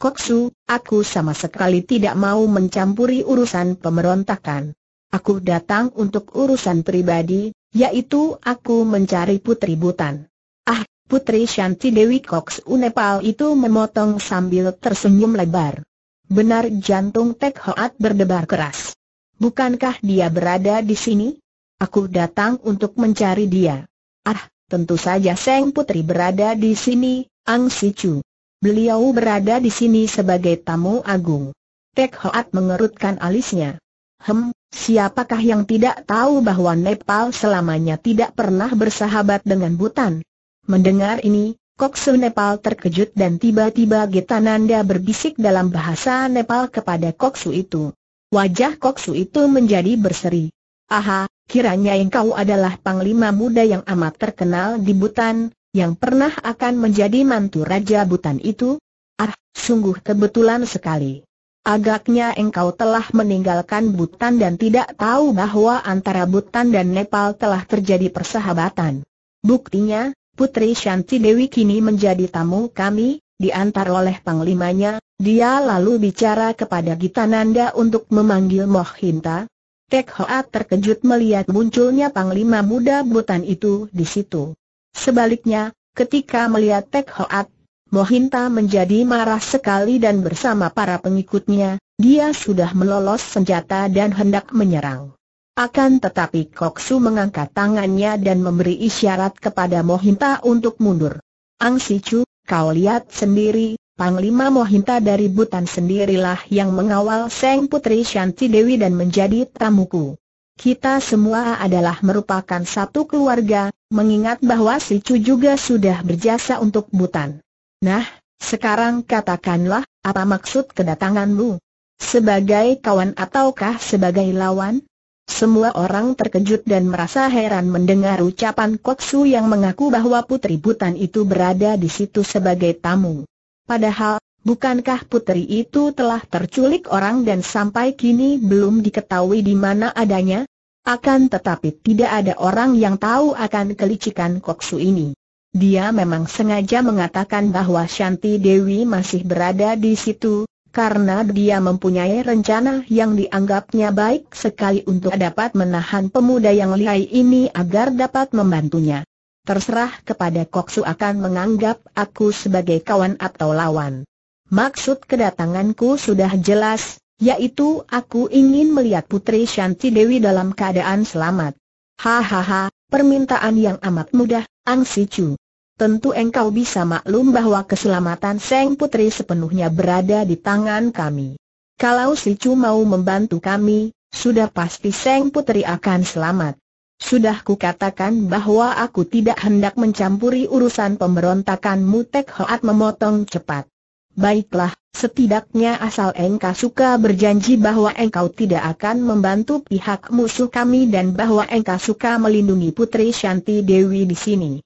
Koksu, aku sama sekali tidak mau mencampuri urusan pemberontakan. Aku datang untuk urusan pribadi, yaitu aku mencari putri Butan. Ah, putri Shanti Dewi Koksu Nepal itu memotong sambil tersenyum lebar. Benar jantung Tek Hoat berdebar keras. Bukankah dia berada di sini? Aku datang untuk mencari dia. Ah, tentu saja Seng Putri berada di sini, Ang Si Chu. Beliau berada di sini sebagai tamu agung. Tek Hoat mengerutkan alisnya. Hem, siapakah yang tidak tahu bahwa Nepal selamanya tidak pernah bersahabat dengan Butan? Mendengar ini, Koksu Nepal terkejut dan tiba-tiba Getananda berbisik dalam bahasa Nepal kepada Koksu itu. Wajah Koksu itu menjadi berseri. Aha, kiranya engkau adalah panglima muda yang amat terkenal di Butan, yang pernah akan menjadi mantu Raja Butan itu? Ah, sungguh kebetulan sekali. Agaknya engkau telah meninggalkan Butan dan tidak tahu bahwa antara Butan dan Nepal telah terjadi persahabatan. Buktinya, Putri Shanti Dewi kini menjadi tamu kami, diantar oleh panglimanya, dia lalu bicara kepada Gitananda untuk memanggil Mohinta. Tek Hoa terkejut melihat munculnya panglima muda butan itu di situ. Sebaliknya, ketika melihat Tek Hoa, Mohinta menjadi marah sekali dan bersama para pengikutnya, dia sudah melolos senjata dan hendak menyerang. Akan tetapi Su mengangkat tangannya dan memberi isyarat kepada Mohinta untuk mundur. Ang Si Chu, kau lihat sendiri, Panglima Mohinta dari Butan sendirilah yang mengawal Seng Putri Shanti Dewi dan menjadi tamuku. Kita semua adalah merupakan satu keluarga, mengingat bahwa Si Chu juga sudah berjasa untuk Butan. Nah, sekarang katakanlah, apa maksud kedatanganmu? Sebagai kawan ataukah sebagai lawan? Semua orang terkejut dan merasa heran mendengar ucapan Koksu yang mengaku bahwa putri Butan itu berada di situ sebagai tamu. Padahal, bukankah putri itu telah terculik orang dan sampai kini belum diketahui di mana adanya? Akan tetapi tidak ada orang yang tahu akan kelicikan Koksu ini. Dia memang sengaja mengatakan bahwa Shanti Dewi masih berada di situ, karena dia mempunyai rencana yang dianggapnya baik sekali untuk dapat menahan pemuda yang lihai ini agar dapat membantunya. Terserah kepada Koksu akan menganggap aku sebagai kawan atau lawan. Maksud kedatanganku sudah jelas, yaitu aku ingin melihat Putri Shanti Dewi dalam keadaan selamat. Hahaha, permintaan yang amat mudah, Ang Sichu tentu engkau bisa maklum bahwa keselamatan Seng Putri sepenuhnya berada di tangan kami. Kalau si Chu mau membantu kami, sudah pasti Seng Putri akan selamat. Sudah kukatakan bahwa aku tidak hendak mencampuri urusan pemberontakanmu Mutek Hoat memotong cepat. Baiklah, setidaknya asal engkau suka berjanji bahwa engkau tidak akan membantu pihak musuh kami dan bahwa engkau suka melindungi Putri Shanti Dewi di sini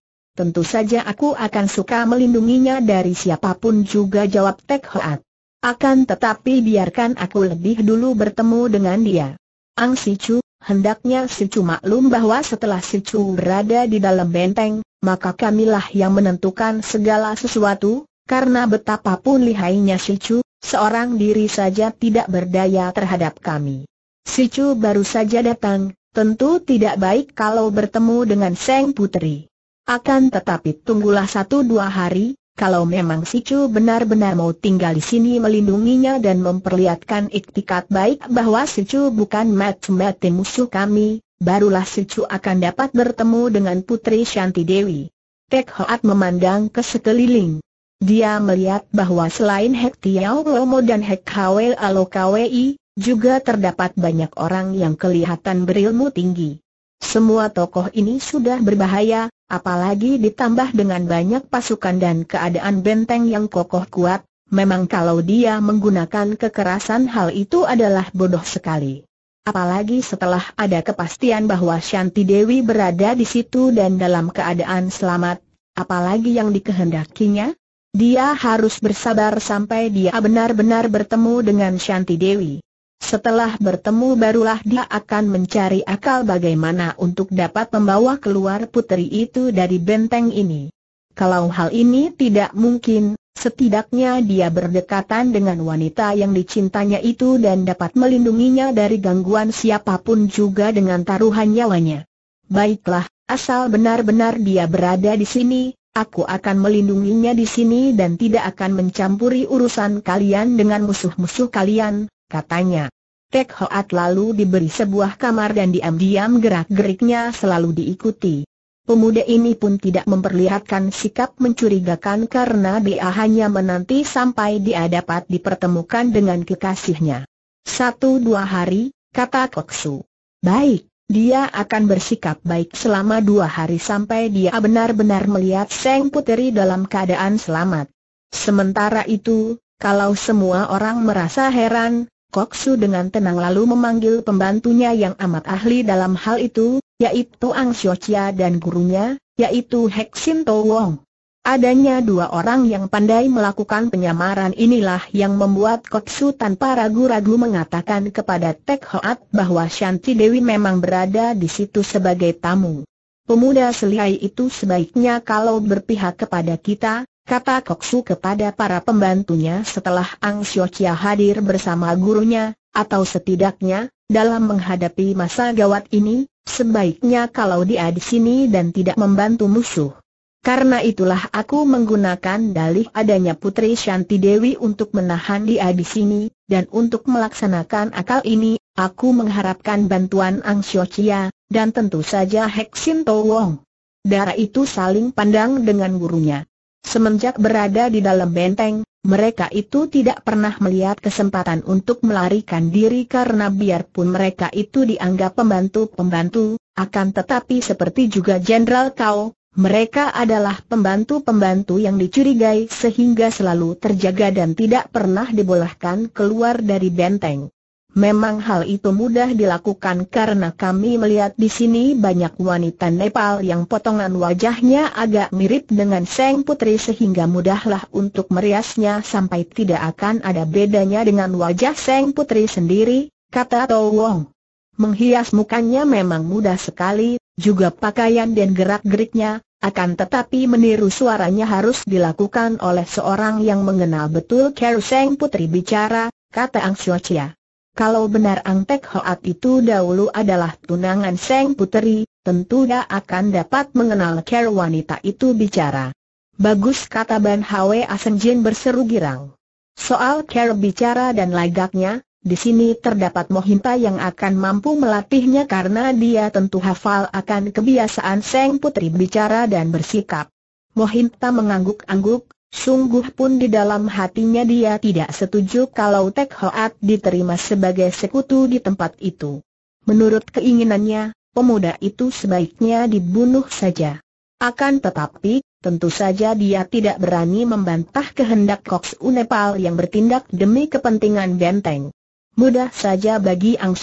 tentu saja aku akan suka melindunginya dari siapapun juga jawab Tek Hoat. Akan tetapi biarkan aku lebih dulu bertemu dengan dia. Ang Si Chu, hendaknya Si Chu maklum bahwa setelah Si Chu berada di dalam benteng, maka kamilah yang menentukan segala sesuatu, karena betapapun lihainya Si Chu, seorang diri saja tidak berdaya terhadap kami. Si Chu baru saja datang, tentu tidak baik kalau bertemu dengan Seng Putri. Akan tetapi tunggulah satu dua hari, kalau memang si Chu benar-benar mau tinggal di sini melindunginya dan memperlihatkan iktikat baik bahwa si Chu bukan mat mati musuh kami, barulah si Chu akan dapat bertemu dengan Putri Shanti Dewi. Tek Hoat memandang ke sekeliling. Dia melihat bahwa selain Hek Tiao Lomo dan Hek Hwe Alo Kwi, juga terdapat banyak orang yang kelihatan berilmu tinggi. Semua tokoh ini sudah berbahaya, Apalagi ditambah dengan banyak pasukan dan keadaan benteng yang kokoh kuat, memang kalau dia menggunakan kekerasan hal itu adalah bodoh sekali. Apalagi setelah ada kepastian bahwa Shanti Dewi berada di situ dan dalam keadaan selamat, apalagi yang dikehendakinya? Dia harus bersabar sampai dia benar-benar bertemu dengan Shanti Dewi. Setelah bertemu barulah dia akan mencari akal bagaimana untuk dapat membawa keluar putri itu dari benteng ini. Kalau hal ini tidak mungkin, setidaknya dia berdekatan dengan wanita yang dicintanya itu dan dapat melindunginya dari gangguan siapapun juga dengan taruhan nyawanya. Baiklah, asal benar-benar dia berada di sini, aku akan melindunginya di sini dan tidak akan mencampuri urusan kalian dengan musuh-musuh kalian, katanya. Tek Hoat lalu diberi sebuah kamar dan diam-diam gerak-geriknya selalu diikuti. Pemuda ini pun tidak memperlihatkan sikap mencurigakan karena dia hanya menanti sampai dia dapat dipertemukan dengan kekasihnya. Satu dua hari, kata Koksu. Baik, dia akan bersikap baik selama dua hari sampai dia benar-benar melihat Seng Puteri dalam keadaan selamat. Sementara itu, kalau semua orang merasa heran, Koksu dengan tenang lalu memanggil pembantunya yang amat ahli dalam hal itu, yaitu Ang Chia dan gurunya, yaitu Heksin To Wong. Adanya dua orang yang pandai melakukan penyamaran inilah yang membuat Koksu tanpa ragu-ragu mengatakan kepada Tek Hoat bahwa Shanti Dewi memang berada di situ sebagai tamu. Pemuda selihai itu sebaiknya kalau berpihak kepada kita, kata Koksu kepada para pembantunya setelah Ang Xiochia hadir bersama gurunya, atau setidaknya, dalam menghadapi masa gawat ini, sebaiknya kalau dia di sini dan tidak membantu musuh. Karena itulah aku menggunakan dalih adanya Putri Shanti Dewi untuk menahan dia di sini, dan untuk melaksanakan akal ini, aku mengharapkan bantuan Ang Xiochia, dan tentu saja Hexin Wong. Darah itu saling pandang dengan gurunya. Semenjak berada di dalam benteng, mereka itu tidak pernah melihat kesempatan untuk melarikan diri karena biarpun mereka itu dianggap pembantu-pembantu, akan tetapi seperti juga Jenderal Kau, mereka adalah pembantu-pembantu yang dicurigai sehingga selalu terjaga dan tidak pernah dibolehkan keluar dari benteng. Memang hal itu mudah dilakukan karena kami melihat di sini banyak wanita Nepal yang potongan wajahnya agak mirip dengan Seng Putri sehingga mudahlah untuk meriasnya sampai tidak akan ada bedanya dengan wajah Seng Putri sendiri, kata Tau Wong. Menghias mukanya memang mudah sekali, juga pakaian dan gerak-geriknya, akan tetapi meniru suaranya harus dilakukan oleh seorang yang mengenal betul Seng Putri bicara, kata Ang Xiu Chia. Kalau benar Ang Tek Hoat itu dahulu adalah tunangan Seng Puteri, tentu dia akan dapat mengenal ker wanita itu bicara. Bagus kata Ban Hwe Jin berseru girang. Soal ker bicara dan lagaknya, di sini terdapat Mohinta yang akan mampu melatihnya karena dia tentu hafal akan kebiasaan Seng Putri bicara dan bersikap. Mohinta mengangguk-angguk, Sungguh pun di dalam hatinya dia tidak setuju kalau Tek Hoat diterima sebagai sekutu di tempat itu. Menurut keinginannya, pemuda itu sebaiknya dibunuh saja. Akan tetapi, tentu saja dia tidak berani membantah kehendak Koks Unepal yang bertindak demi kepentingan benteng. Mudah saja bagi Ang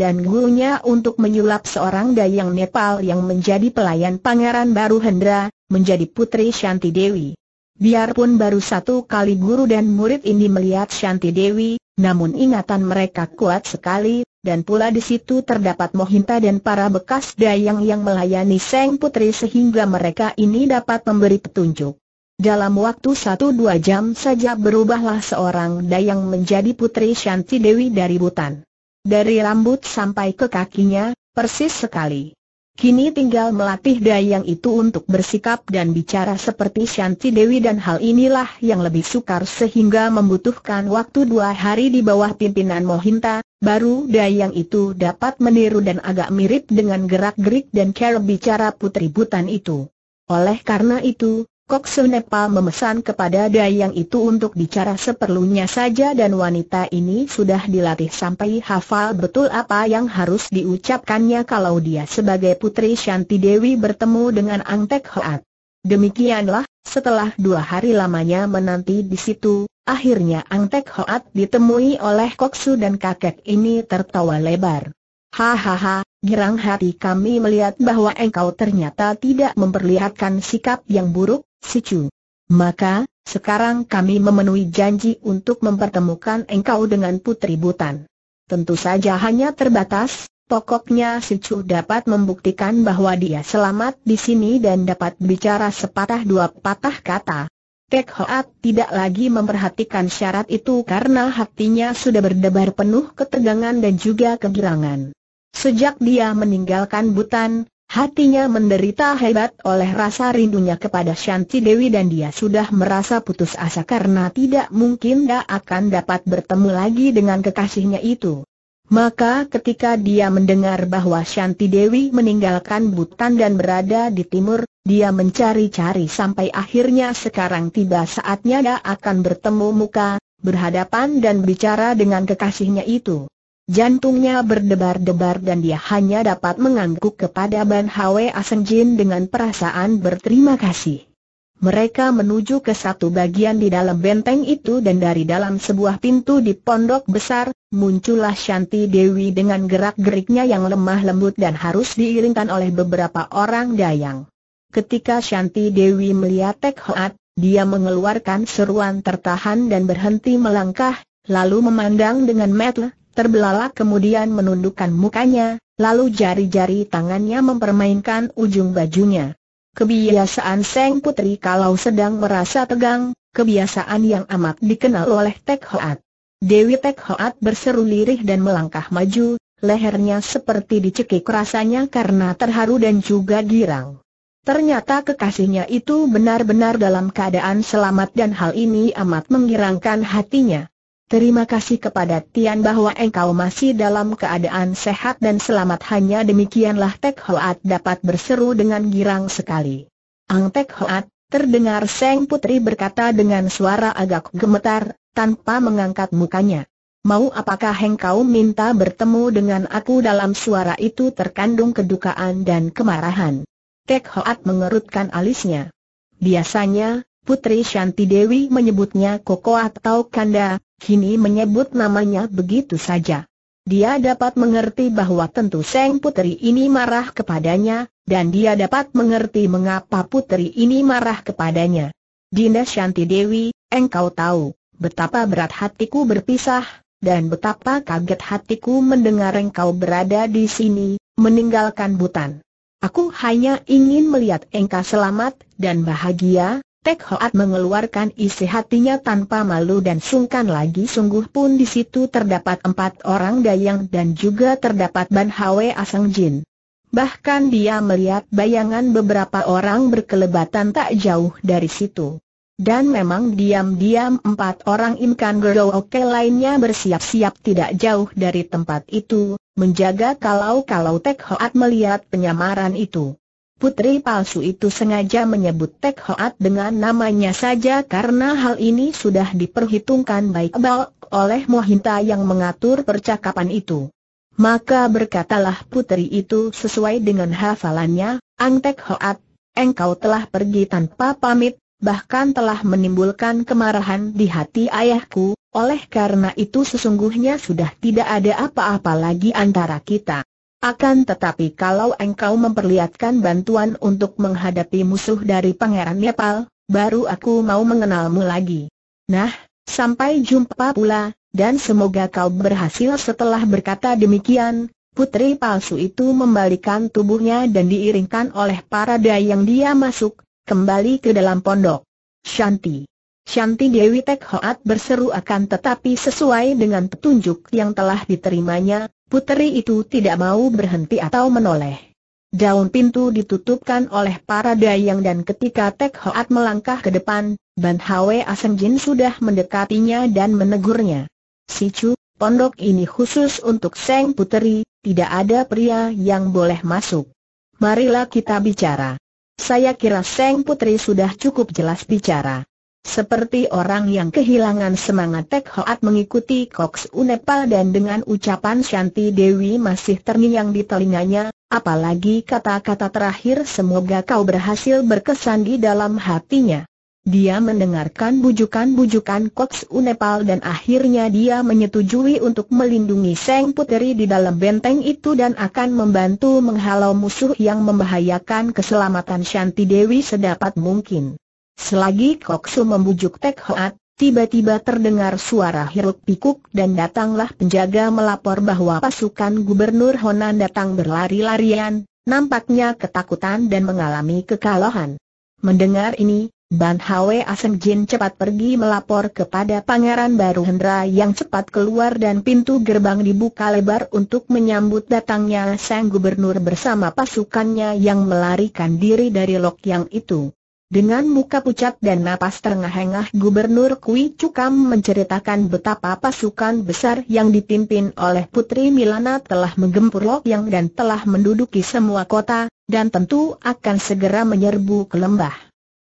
dan gurunya untuk menyulap seorang dayang Nepal yang menjadi pelayan pangeran baru Hendra, menjadi putri Shanti Dewi. Biarpun baru satu kali guru dan murid ini melihat Shanti Dewi, namun ingatan mereka kuat sekali, dan pula di situ terdapat Mohinta dan para bekas dayang yang melayani Seng Putri sehingga mereka ini dapat memberi petunjuk. Dalam waktu satu dua jam saja berubahlah seorang dayang menjadi putri Shanti Dewi dari Butan. Dari rambut sampai ke kakinya, persis sekali. Kini tinggal melatih dayang itu untuk bersikap dan bicara seperti Shanti Dewi dan hal inilah yang lebih sukar sehingga membutuhkan waktu dua hari di bawah pimpinan Mohinta, baru dayang itu dapat meniru dan agak mirip dengan gerak-gerik dan cara bicara putri butan itu. Oleh karena itu, Koksu Nepal memesan kepada Dayang itu untuk bicara seperlunya saja dan wanita ini sudah dilatih sampai hafal betul apa yang harus diucapkannya kalau dia sebagai putri Shanti Dewi bertemu dengan Ang Hoat. Demikianlah, setelah dua hari lamanya menanti di situ, akhirnya Ang Hoat ditemui oleh Koksu dan kakek ini tertawa lebar. Hahaha, girang hati kami melihat bahwa engkau ternyata tidak memperlihatkan sikap yang buruk, Sicu. Maka, sekarang kami memenuhi janji untuk mempertemukan engkau dengan putri Butan. Tentu saja hanya terbatas, pokoknya Sicu dapat membuktikan bahwa dia selamat di sini dan dapat bicara sepatah dua patah kata. Tek Hoat tidak lagi memperhatikan syarat itu karena hatinya sudah berdebar penuh ketegangan dan juga kegirangan. Sejak dia meninggalkan Butan, Hatinya menderita hebat oleh rasa rindunya kepada Shanti Dewi dan dia sudah merasa putus asa karena tidak mungkin dia akan dapat bertemu lagi dengan kekasihnya itu. Maka ketika dia mendengar bahwa Shanti Dewi meninggalkan Butan dan berada di timur, dia mencari-cari sampai akhirnya sekarang tiba saatnya dia akan bertemu muka, berhadapan dan bicara dengan kekasihnya itu. Jantungnya berdebar-debar dan dia hanya dapat mengangguk kepada Ban Hwe Asenjin dengan perasaan berterima kasih. Mereka menuju ke satu bagian di dalam benteng itu dan dari dalam sebuah pintu di pondok besar, muncullah Shanti Dewi dengan gerak-geriknya yang lemah lembut dan harus diiringkan oleh beberapa orang dayang. Ketika Shanti Dewi melihat Tek Hoat, dia mengeluarkan seruan tertahan dan berhenti melangkah, lalu memandang dengan metel, terbelalak kemudian menundukkan mukanya, lalu jari-jari tangannya mempermainkan ujung bajunya. Kebiasaan Seng Putri kalau sedang merasa tegang, kebiasaan yang amat dikenal oleh Tek Hoat. Dewi Tek Hoat berseru lirih dan melangkah maju, lehernya seperti dicekik rasanya karena terharu dan juga girang. Ternyata kekasihnya itu benar-benar dalam keadaan selamat dan hal ini amat mengirangkan hatinya. Terima kasih kepada Tian bahwa engkau masih dalam keadaan sehat dan selamat hanya demikianlah Tek Hoat dapat berseru dengan girang sekali. Ang Tek Hoat, terdengar Seng Putri berkata dengan suara agak gemetar, tanpa mengangkat mukanya. Mau apakah engkau minta bertemu dengan aku dalam suara itu terkandung kedukaan dan kemarahan. Tek Hoat mengerutkan alisnya. Biasanya, Putri Shanti Dewi menyebutnya Koko atau Kanda, kini menyebut namanya begitu saja. Dia dapat mengerti bahwa tentu Seng Putri ini marah kepadanya, dan dia dapat mengerti mengapa Putri ini marah kepadanya. Dinda Shanti Dewi, engkau tahu, betapa berat hatiku berpisah, dan betapa kaget hatiku mendengar engkau berada di sini, meninggalkan Butan. Aku hanya ingin melihat engkau selamat dan bahagia, Tek Hoat mengeluarkan isi hatinya tanpa malu dan sungkan lagi sungguh pun di situ terdapat empat orang dayang dan juga terdapat Ban Hwe Asang Jin. Bahkan dia melihat bayangan beberapa orang berkelebatan tak jauh dari situ. Dan memang diam-diam empat orang Imkan Gerooke lainnya bersiap-siap tidak jauh dari tempat itu, menjaga kalau-kalau Tek Hoat melihat penyamaran itu. Putri palsu itu sengaja menyebut Tek Hoat dengan namanya saja karena hal ini sudah diperhitungkan baik-baik oleh Mohinta yang mengatur percakapan itu. Maka berkatalah putri itu sesuai dengan hafalannya, Ang Tek Hoat, engkau telah pergi tanpa pamit, bahkan telah menimbulkan kemarahan di hati ayahku, oleh karena itu sesungguhnya sudah tidak ada apa-apa lagi antara kita. Akan tetapi kalau engkau memperlihatkan bantuan untuk menghadapi musuh dari Pangeran Nepal, baru aku mau mengenalmu lagi. Nah, sampai jumpa pula, dan semoga kau berhasil setelah berkata demikian. Putri palsu itu membalikan tubuhnya dan diiringkan oleh para dayang dia masuk, kembali ke dalam pondok. Shanti. Shanti Dewi Tek Hoat berseru akan tetapi sesuai dengan petunjuk yang telah diterimanya, Puteri itu tidak mau berhenti atau menoleh. Daun pintu ditutupkan oleh para dayang dan ketika Tek Hoat melangkah ke depan, Ban Hwe Aseng Jin sudah mendekatinya dan menegurnya. Si Chu, pondok ini khusus untuk Seng Puteri, tidak ada pria yang boleh masuk. Marilah kita bicara. Saya kira Seng Puteri sudah cukup jelas bicara. Seperti orang yang kehilangan semangat Tek Hoat mengikuti Cox Unepal dan dengan ucapan Shanti Dewi masih terngiang di telinganya, apalagi kata-kata terakhir semoga kau berhasil berkesan di dalam hatinya. Dia mendengarkan bujukan-bujukan Cox Unepal dan akhirnya dia menyetujui untuk melindungi Seng Puteri di dalam benteng itu dan akan membantu menghalau musuh yang membahayakan keselamatan Shanti Dewi sedapat mungkin. Selagi Koksu membujuk Tek Hoat, tiba-tiba terdengar suara hiruk pikuk dan datanglah penjaga melapor bahwa pasukan Gubernur Honan datang berlari-larian, nampaknya ketakutan dan mengalami kekalahan. Mendengar ini, Ban Hwe Aseng Jin cepat pergi melapor kepada Pangeran Baru Hendra yang cepat keluar dan pintu gerbang dibuka lebar untuk menyambut datangnya sang gubernur bersama pasukannya yang melarikan diri dari Lok Yang itu. Dengan muka pucat dan napas terengah-engah Gubernur Kui Cukam menceritakan betapa pasukan besar yang dipimpin oleh Putri Milana telah menggempur Yang dan telah menduduki semua kota, dan tentu akan segera menyerbu ke lembah.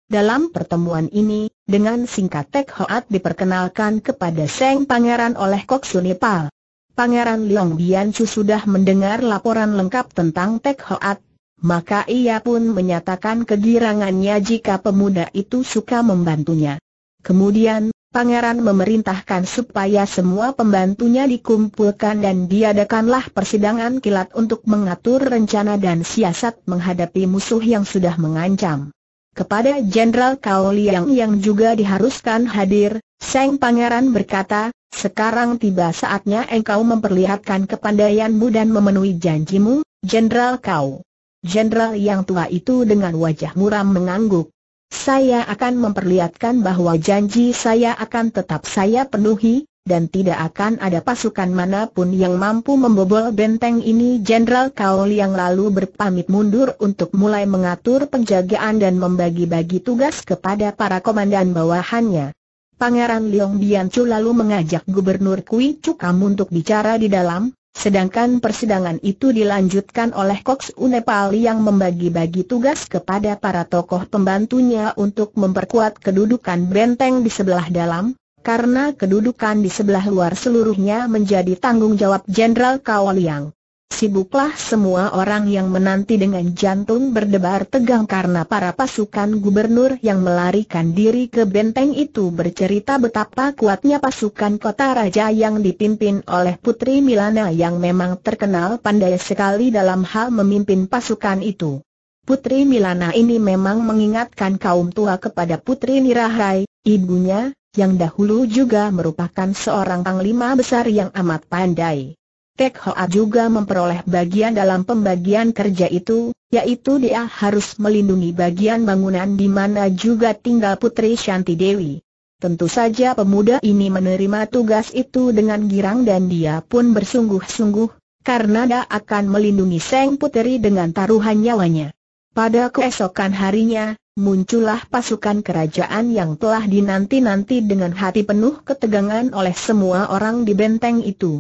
Dalam pertemuan ini, dengan singkat Tek Hoat diperkenalkan kepada Seng Pangeran oleh Kok Sunipal. Pangeran Bian Biancu sudah mendengar laporan lengkap tentang Tek Hoat, maka ia pun menyatakan kegirangannya jika pemuda itu suka membantunya. Kemudian, pangeran memerintahkan supaya semua pembantunya dikumpulkan dan diadakanlah persidangan kilat untuk mengatur rencana dan siasat menghadapi musuh yang sudah mengancam. Kepada Jenderal Kaoliang yang juga diharuskan hadir, Seng Pangeran berkata, sekarang tiba saatnya engkau memperlihatkan kepandaianmu dan memenuhi janjimu, Jenderal Kau. Jenderal yang tua itu dengan wajah muram mengangguk. Saya akan memperlihatkan bahwa janji saya akan tetap saya penuhi, dan tidak akan ada pasukan manapun yang mampu membobol benteng ini Jenderal Kaol yang lalu berpamit mundur untuk mulai mengatur penjagaan dan membagi-bagi tugas kepada para komandan bawahannya. Pangeran Leong Biancu lalu mengajak Gubernur Kui Chukam untuk bicara di dalam, Sedangkan persidangan itu dilanjutkan oleh Cox Unepal yang membagi-bagi tugas kepada para tokoh pembantunya untuk memperkuat kedudukan benteng di sebelah dalam, karena kedudukan di sebelah luar seluruhnya menjadi tanggung jawab Jenderal Kawaliang. Sibuklah semua orang yang menanti dengan jantung berdebar tegang karena para pasukan gubernur yang melarikan diri ke benteng itu bercerita betapa kuatnya pasukan kota raja yang dipimpin oleh Putri Milana yang memang terkenal pandai sekali dalam hal memimpin pasukan itu. Putri Milana ini memang mengingatkan kaum tua kepada Putri Nirahai, ibunya, yang dahulu juga merupakan seorang panglima besar yang amat pandai. Tek Hoa juga memperoleh bagian dalam pembagian kerja itu, yaitu dia harus melindungi bagian bangunan di mana juga tinggal Putri Shanti Dewi. Tentu saja pemuda ini menerima tugas itu dengan girang dan dia pun bersungguh-sungguh, karena dia akan melindungi Seng Putri dengan taruhan nyawanya. Pada keesokan harinya, muncullah pasukan kerajaan yang telah dinanti-nanti dengan hati penuh ketegangan oleh semua orang di benteng itu.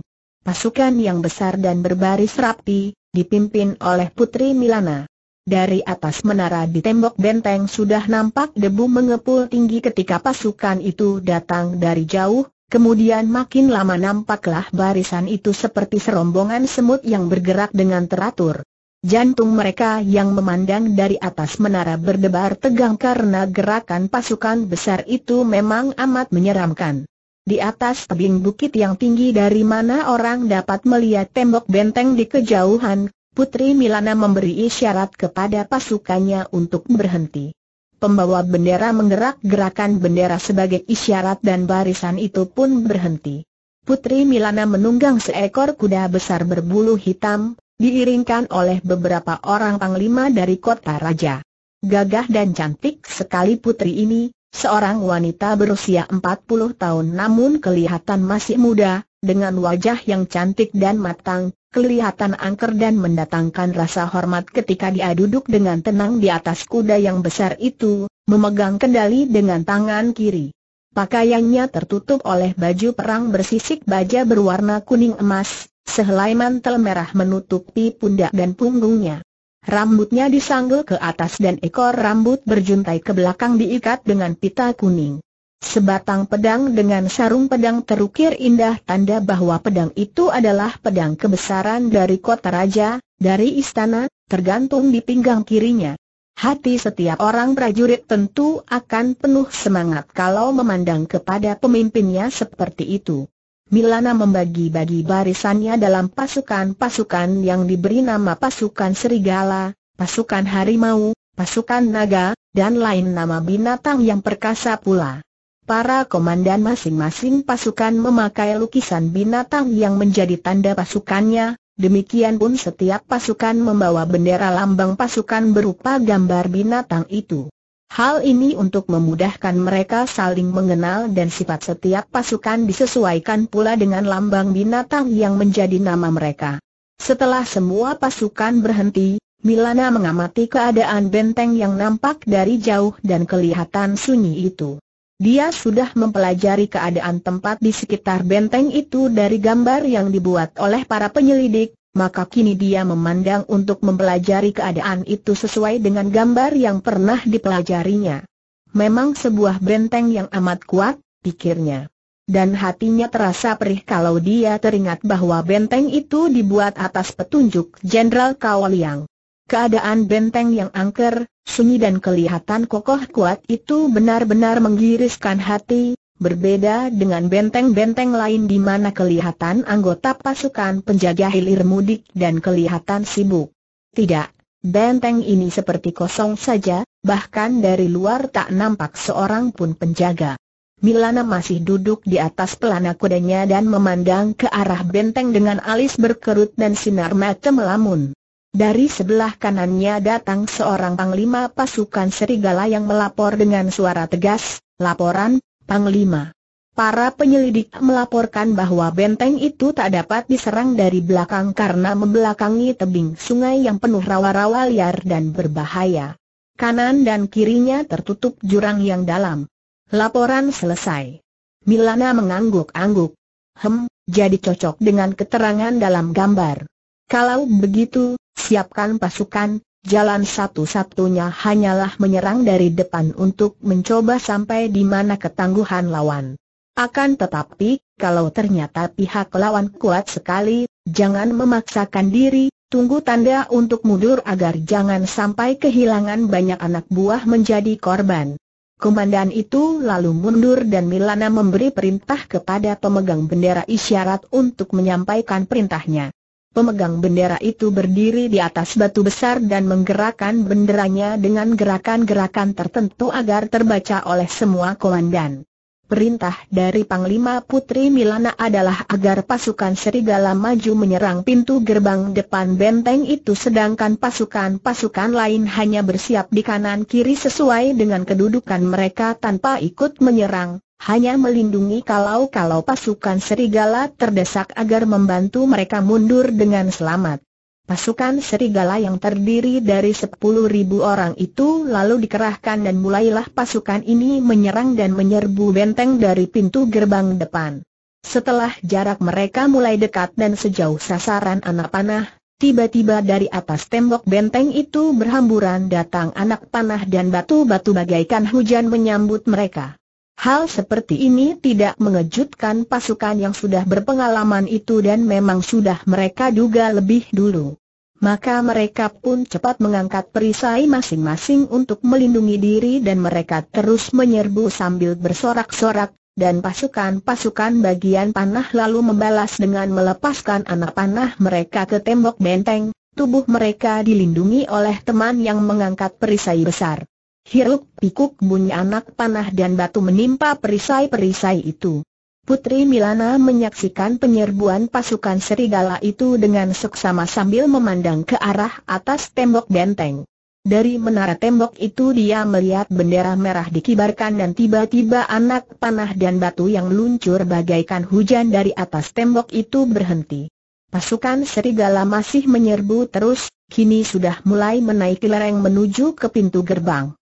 Pasukan yang besar dan berbaris rapi, dipimpin oleh Putri Milana. Dari atas menara di tembok benteng sudah nampak debu mengepul tinggi ketika pasukan itu datang dari jauh, kemudian makin lama nampaklah barisan itu seperti serombongan semut yang bergerak dengan teratur. Jantung mereka yang memandang dari atas menara berdebar tegang karena gerakan pasukan besar itu memang amat menyeramkan. Di atas tebing bukit yang tinggi dari mana orang dapat melihat tembok benteng di kejauhan, Putri Milana memberi isyarat kepada pasukannya untuk berhenti. Pembawa bendera menggerak-gerakan bendera sebagai isyarat dan barisan itu pun berhenti. Putri Milana menunggang seekor kuda besar berbulu hitam, diiringkan oleh beberapa orang panglima dari kota raja. Gagah dan cantik sekali putri ini, Seorang wanita berusia 40 tahun namun kelihatan masih muda, dengan wajah yang cantik dan matang, kelihatan angker dan mendatangkan rasa hormat ketika dia duduk dengan tenang di atas kuda yang besar itu, memegang kendali dengan tangan kiri. Pakaiannya tertutup oleh baju perang bersisik baja berwarna kuning emas, sehelai mantel merah menutupi pundak dan punggungnya. Rambutnya disanggul ke atas dan ekor rambut berjuntai ke belakang diikat dengan pita kuning. Sebatang pedang dengan sarung pedang terukir indah tanda bahwa pedang itu adalah pedang kebesaran dari kota raja, dari istana, tergantung di pinggang kirinya. Hati setiap orang prajurit tentu akan penuh semangat kalau memandang kepada pemimpinnya seperti itu. Milana membagi-bagi barisannya dalam pasukan-pasukan yang diberi nama pasukan serigala, pasukan harimau, pasukan naga, dan lain nama binatang yang perkasa pula. Para komandan masing-masing pasukan memakai lukisan binatang yang menjadi tanda pasukannya, demikian pun setiap pasukan membawa bendera lambang pasukan berupa gambar binatang itu. Hal ini untuk memudahkan mereka saling mengenal dan sifat setiap pasukan disesuaikan pula dengan lambang binatang yang menjadi nama mereka. Setelah semua pasukan berhenti, Milana mengamati keadaan benteng yang nampak dari jauh dan kelihatan sunyi itu. Dia sudah mempelajari keadaan tempat di sekitar benteng itu dari gambar yang dibuat oleh para penyelidik, maka kini dia memandang untuk mempelajari keadaan itu sesuai dengan gambar yang pernah dipelajarinya. Memang sebuah benteng yang amat kuat, pikirnya. Dan hatinya terasa perih kalau dia teringat bahwa benteng itu dibuat atas petunjuk Jenderal Kawaliang. Keadaan benteng yang angker, sunyi dan kelihatan kokoh kuat itu benar-benar menggiriskan hati, Berbeda dengan benteng-benteng lain di mana kelihatan anggota pasukan penjaga hilir mudik dan kelihatan sibuk. Tidak, benteng ini seperti kosong saja, bahkan dari luar tak nampak seorang pun penjaga. Milana masih duduk di atas pelana kudanya dan memandang ke arah benteng dengan alis berkerut dan sinar mata melamun. Dari sebelah kanannya datang seorang panglima pasukan serigala yang melapor dengan suara tegas, Laporan, Panglima. Para penyelidik melaporkan bahwa benteng itu tak dapat diserang dari belakang karena membelakangi tebing sungai yang penuh rawa-rawa liar dan berbahaya. Kanan dan kirinya tertutup jurang yang dalam. Laporan selesai. Milana mengangguk-angguk. Hem, jadi cocok dengan keterangan dalam gambar. Kalau begitu, siapkan pasukan, jalan satu-satunya hanyalah menyerang dari depan untuk mencoba sampai di mana ketangguhan lawan. Akan tetapi, kalau ternyata pihak lawan kuat sekali, jangan memaksakan diri, tunggu tanda untuk mundur agar jangan sampai kehilangan banyak anak buah menjadi korban. Komandan itu lalu mundur dan Milana memberi perintah kepada pemegang bendera isyarat untuk menyampaikan perintahnya. Pemegang bendera itu berdiri di atas batu besar dan menggerakkan benderanya dengan gerakan-gerakan tertentu agar terbaca oleh semua komandan. Perintah dari Panglima Putri Milana adalah agar pasukan serigala maju menyerang pintu gerbang depan benteng itu sedangkan pasukan-pasukan lain hanya bersiap di kanan-kiri sesuai dengan kedudukan mereka tanpa ikut menyerang hanya melindungi kalau-kalau pasukan serigala terdesak agar membantu mereka mundur dengan selamat. Pasukan serigala yang terdiri dari 10.000 orang itu lalu dikerahkan dan mulailah pasukan ini menyerang dan menyerbu benteng dari pintu gerbang depan. Setelah jarak mereka mulai dekat dan sejauh sasaran anak panah, tiba-tiba dari atas tembok benteng itu berhamburan datang anak panah dan batu-batu bagaikan hujan menyambut mereka. Hal seperti ini tidak mengejutkan pasukan yang sudah berpengalaman itu dan memang sudah mereka duga lebih dulu. Maka mereka pun cepat mengangkat perisai masing-masing untuk melindungi diri dan mereka terus menyerbu sambil bersorak-sorak, dan pasukan-pasukan bagian panah lalu membalas dengan melepaskan anak panah mereka ke tembok benteng, tubuh mereka dilindungi oleh teman yang mengangkat perisai besar. Hiruk pikuk bunyi anak panah dan batu menimpa perisai-perisai itu. Putri Milana menyaksikan penyerbuan pasukan serigala itu dengan seksama sambil memandang ke arah atas tembok benteng. Dari menara tembok itu dia melihat bendera merah dikibarkan dan tiba-tiba anak panah dan batu yang meluncur bagaikan hujan dari atas tembok itu berhenti. Pasukan serigala masih menyerbu terus, kini sudah mulai menaiki lereng menuju ke pintu gerbang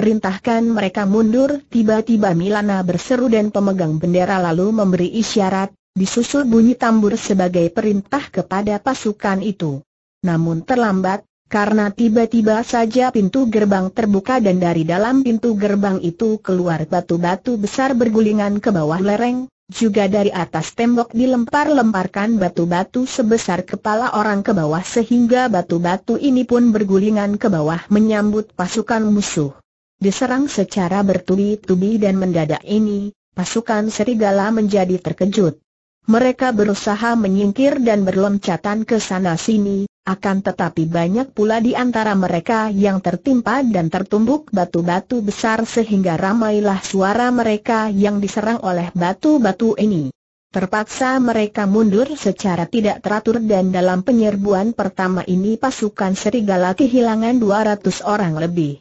perintahkan mereka mundur, tiba-tiba Milana berseru dan pemegang bendera lalu memberi isyarat, disusul bunyi tambur sebagai perintah kepada pasukan itu. Namun terlambat, karena tiba-tiba saja pintu gerbang terbuka dan dari dalam pintu gerbang itu keluar batu-batu besar bergulingan ke bawah lereng, juga dari atas tembok dilempar-lemparkan batu-batu sebesar kepala orang ke bawah sehingga batu-batu ini pun bergulingan ke bawah menyambut pasukan musuh. Diserang secara bertubi-tubi dan mendadak ini, pasukan serigala menjadi terkejut. Mereka berusaha menyingkir dan berloncatan ke sana-sini, akan tetapi banyak pula di antara mereka yang tertimpa dan tertumbuk batu-batu besar sehingga ramailah suara mereka yang diserang oleh batu-batu ini. Terpaksa mereka mundur secara tidak teratur dan dalam penyerbuan pertama ini pasukan serigala kehilangan 200 orang lebih.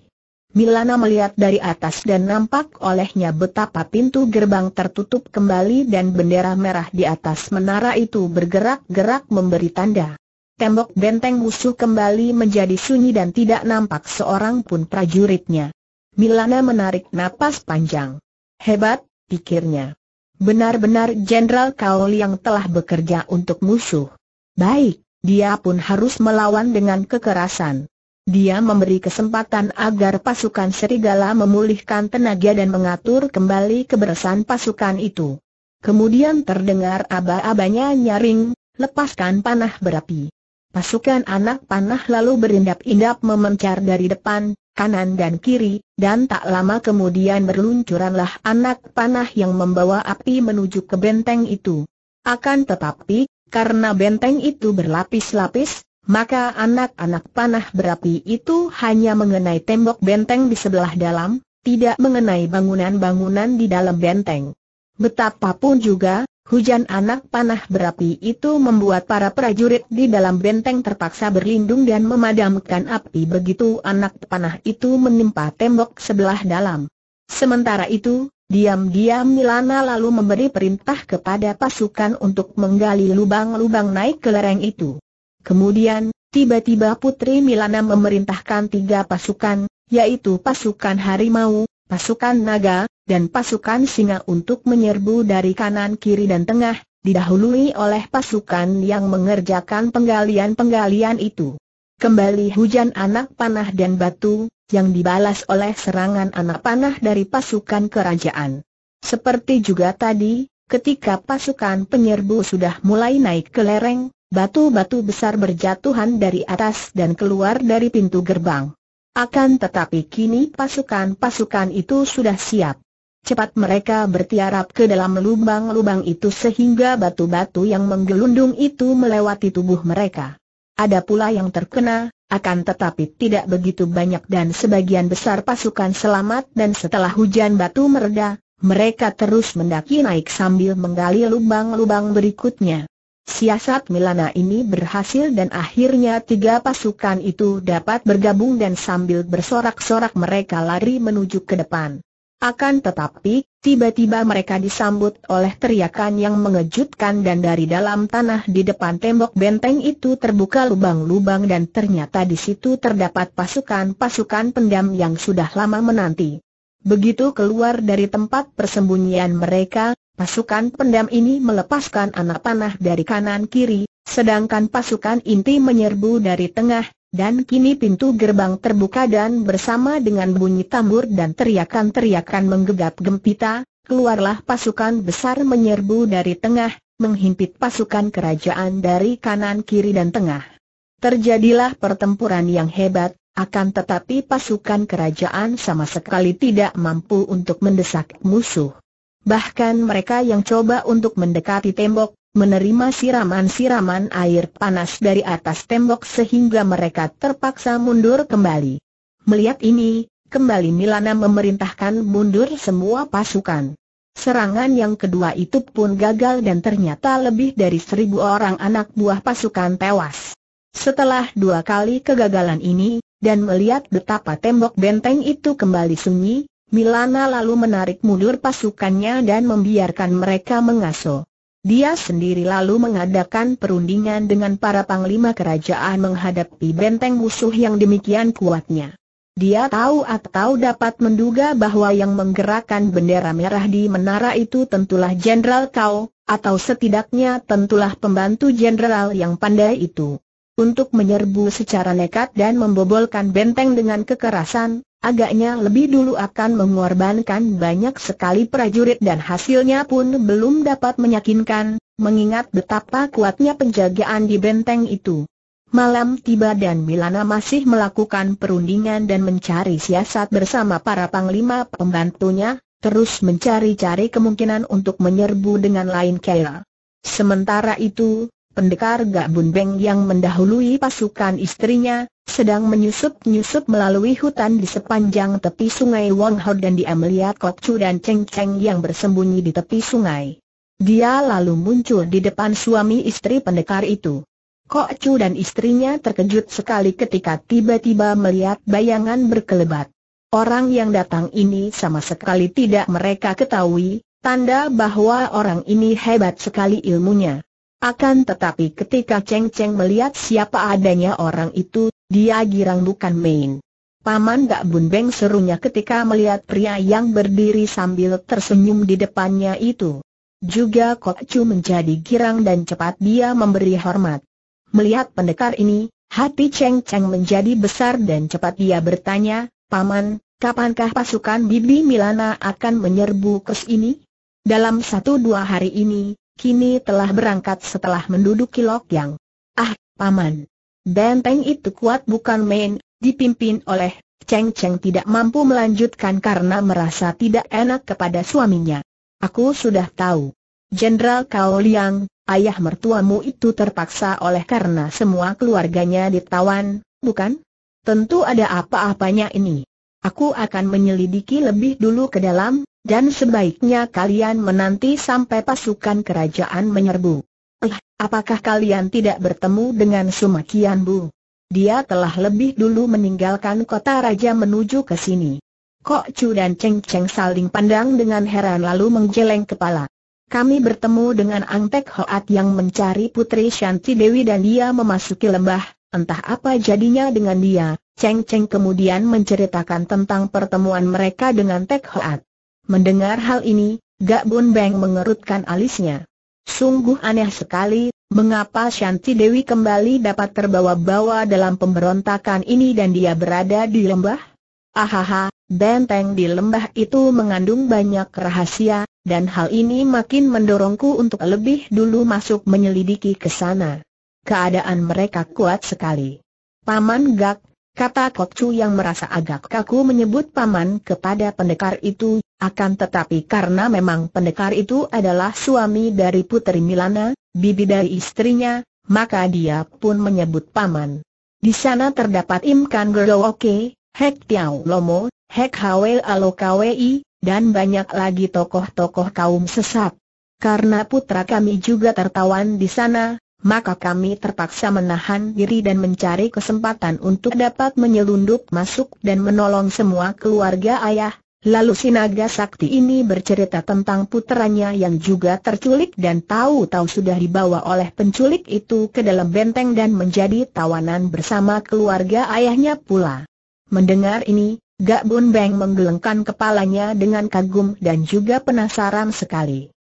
Milana melihat dari atas dan nampak olehnya betapa pintu gerbang tertutup kembali dan bendera merah di atas menara itu bergerak-gerak memberi tanda. Tembok benteng musuh kembali menjadi sunyi dan tidak nampak seorang pun prajuritnya. Milana menarik napas panjang. Hebat, pikirnya. Benar-benar Jenderal Kaul yang telah bekerja untuk musuh. Baik, dia pun harus melawan dengan kekerasan. Dia memberi kesempatan agar pasukan serigala memulihkan tenaga dan mengatur kembali kebersihan pasukan itu. Kemudian terdengar aba-abanya nyaring, lepaskan panah berapi. Pasukan anak panah lalu berindap-indap memencar dari depan, kanan dan kiri, dan tak lama kemudian berluncuranlah anak panah yang membawa api menuju ke benteng itu. Akan tetapi, karena benteng itu berlapis-lapis, maka anak-anak panah berapi itu hanya mengenai tembok benteng di sebelah dalam, tidak mengenai bangunan-bangunan di dalam benteng. Betapapun juga, hujan anak panah berapi itu membuat para prajurit di dalam benteng terpaksa berlindung dan memadamkan api begitu anak panah itu menimpa tembok sebelah dalam. Sementara itu, Diam-diam Milana lalu memberi perintah kepada pasukan untuk menggali lubang-lubang naik ke lereng itu. Kemudian, tiba-tiba Putri Milana memerintahkan tiga pasukan, yaitu pasukan harimau, pasukan naga, dan pasukan singa untuk menyerbu dari kanan kiri dan tengah, didahului oleh pasukan yang mengerjakan penggalian-penggalian itu. Kembali hujan anak panah dan batu, yang dibalas oleh serangan anak panah dari pasukan kerajaan. Seperti juga tadi, ketika pasukan penyerbu sudah mulai naik ke lereng, batu-batu besar berjatuhan dari atas dan keluar dari pintu gerbang. Akan tetapi kini pasukan-pasukan itu sudah siap. Cepat mereka bertiarap ke dalam lubang-lubang itu sehingga batu-batu yang menggelundung itu melewati tubuh mereka. Ada pula yang terkena, akan tetapi tidak begitu banyak dan sebagian besar pasukan selamat dan setelah hujan batu mereda, mereka terus mendaki naik sambil menggali lubang-lubang berikutnya. Siasat Milana ini berhasil dan akhirnya tiga pasukan itu dapat bergabung dan sambil bersorak-sorak mereka lari menuju ke depan. Akan tetapi, tiba-tiba mereka disambut oleh teriakan yang mengejutkan dan dari dalam tanah di depan tembok benteng itu terbuka lubang-lubang dan ternyata di situ terdapat pasukan-pasukan pendam yang sudah lama menanti. Begitu keluar dari tempat persembunyian mereka, Pasukan pendam ini melepaskan anak panah dari kanan kiri, sedangkan pasukan inti menyerbu dari tengah, dan kini pintu gerbang terbuka dan bersama dengan bunyi tambur dan teriakan-teriakan menggegap gempita, keluarlah pasukan besar menyerbu dari tengah, menghimpit pasukan kerajaan dari kanan kiri dan tengah. Terjadilah pertempuran yang hebat, akan tetapi pasukan kerajaan sama sekali tidak mampu untuk mendesak musuh. Bahkan mereka yang coba untuk mendekati tembok, menerima siraman-siraman air panas dari atas tembok sehingga mereka terpaksa mundur kembali. Melihat ini, kembali Milana memerintahkan mundur semua pasukan. Serangan yang kedua itu pun gagal dan ternyata lebih dari seribu orang anak buah pasukan tewas. Setelah dua kali kegagalan ini, dan melihat betapa tembok benteng itu kembali sunyi, Milana lalu menarik mundur pasukannya dan membiarkan mereka mengaso. Dia sendiri lalu mengadakan perundingan dengan para panglima kerajaan menghadapi benteng musuh yang demikian kuatnya. Dia tahu atau dapat menduga bahwa yang menggerakkan bendera merah di menara itu tentulah Jenderal Kau, atau setidaknya tentulah pembantu jenderal yang pandai itu. Untuk menyerbu secara nekat dan membobolkan benteng dengan kekerasan, Agaknya lebih dulu akan mengorbankan banyak sekali prajurit dan hasilnya pun belum dapat meyakinkan, mengingat betapa kuatnya penjagaan di benteng itu. Malam tiba dan Milana masih melakukan perundingan dan mencari siasat bersama para panglima pembantunya, terus mencari-cari kemungkinan untuk menyerbu dengan lain kera. Sementara itu, pendekar Gak Bun Beng yang mendahului pasukan istrinya, sedang menyusup-nyusup melalui hutan di sepanjang tepi sungai Wong Ho dan dia melihat Kok Chu dan Cheng Cheng yang bersembunyi di tepi sungai. Dia lalu muncul di depan suami istri pendekar itu. Kok Chu dan istrinya terkejut sekali ketika tiba-tiba melihat bayangan berkelebat. Orang yang datang ini sama sekali tidak mereka ketahui, tanda bahwa orang ini hebat sekali ilmunya. Akan tetapi ketika Cheng Cheng melihat siapa adanya orang itu, dia girang bukan main. Paman Gak Bun Beng serunya ketika melihat pria yang berdiri sambil tersenyum di depannya itu. Juga Kok Chu menjadi girang dan cepat dia memberi hormat. Melihat pendekar ini, hati Cheng Cheng menjadi besar dan cepat dia bertanya, Paman, kapankah pasukan Bibi Milana akan menyerbu kes ini? Dalam satu dua hari ini, kini telah berangkat setelah menduduki Lok Yang. Ah, Paman, Benteng itu kuat bukan main, dipimpin oleh Cheng Cheng tidak mampu melanjutkan karena merasa tidak enak kepada suaminya. Aku sudah tahu. Jenderal Kao Liang, ayah mertuamu itu terpaksa oleh karena semua keluarganya ditawan, bukan? Tentu ada apa-apanya ini. Aku akan menyelidiki lebih dulu ke dalam, dan sebaiknya kalian menanti sampai pasukan kerajaan menyerbu. Apakah kalian tidak bertemu dengan Sumakian Bu? Dia telah lebih dulu meninggalkan kota raja menuju ke sini. Kok Chu dan Cheng Cheng saling pandang dengan heran lalu menggeleng kepala. Kami bertemu dengan Ang Tek Hoat yang mencari Putri Shanti Dewi dan dia memasuki lembah, entah apa jadinya dengan dia, Cheng Cheng kemudian menceritakan tentang pertemuan mereka dengan Tek Hoat. Mendengar hal ini, Gak Bun Beng mengerutkan alisnya. Sungguh aneh sekali, mengapa Shanti Dewi kembali dapat terbawa-bawa dalam pemberontakan ini dan dia berada di lembah? Ahaha, benteng di lembah itu mengandung banyak rahasia, dan hal ini makin mendorongku untuk lebih dulu masuk menyelidiki ke sana. Keadaan mereka kuat sekali. Paman Gak, kata Kokcu yang merasa agak kaku menyebut paman kepada pendekar itu, akan tetapi karena memang pendekar itu adalah suami dari Putri Milana, bibi dari istrinya, maka dia pun menyebut paman. Di sana terdapat Imkan Gerooke, Hek Tiao Lomo, Hek Hwe Kwei, dan banyak lagi tokoh-tokoh kaum sesat. Karena putra kami juga tertawan di sana, maka kami terpaksa menahan diri dan mencari kesempatan untuk dapat menyelundup masuk dan menolong semua keluarga ayah, Lalu si naga sakti ini bercerita tentang puteranya yang juga terculik dan tahu-tahu sudah dibawa oleh penculik itu ke dalam benteng dan menjadi tawanan bersama keluarga ayahnya pula. Mendengar ini, Gak Bun Beng menggelengkan kepalanya dengan kagum dan juga penasaran sekali.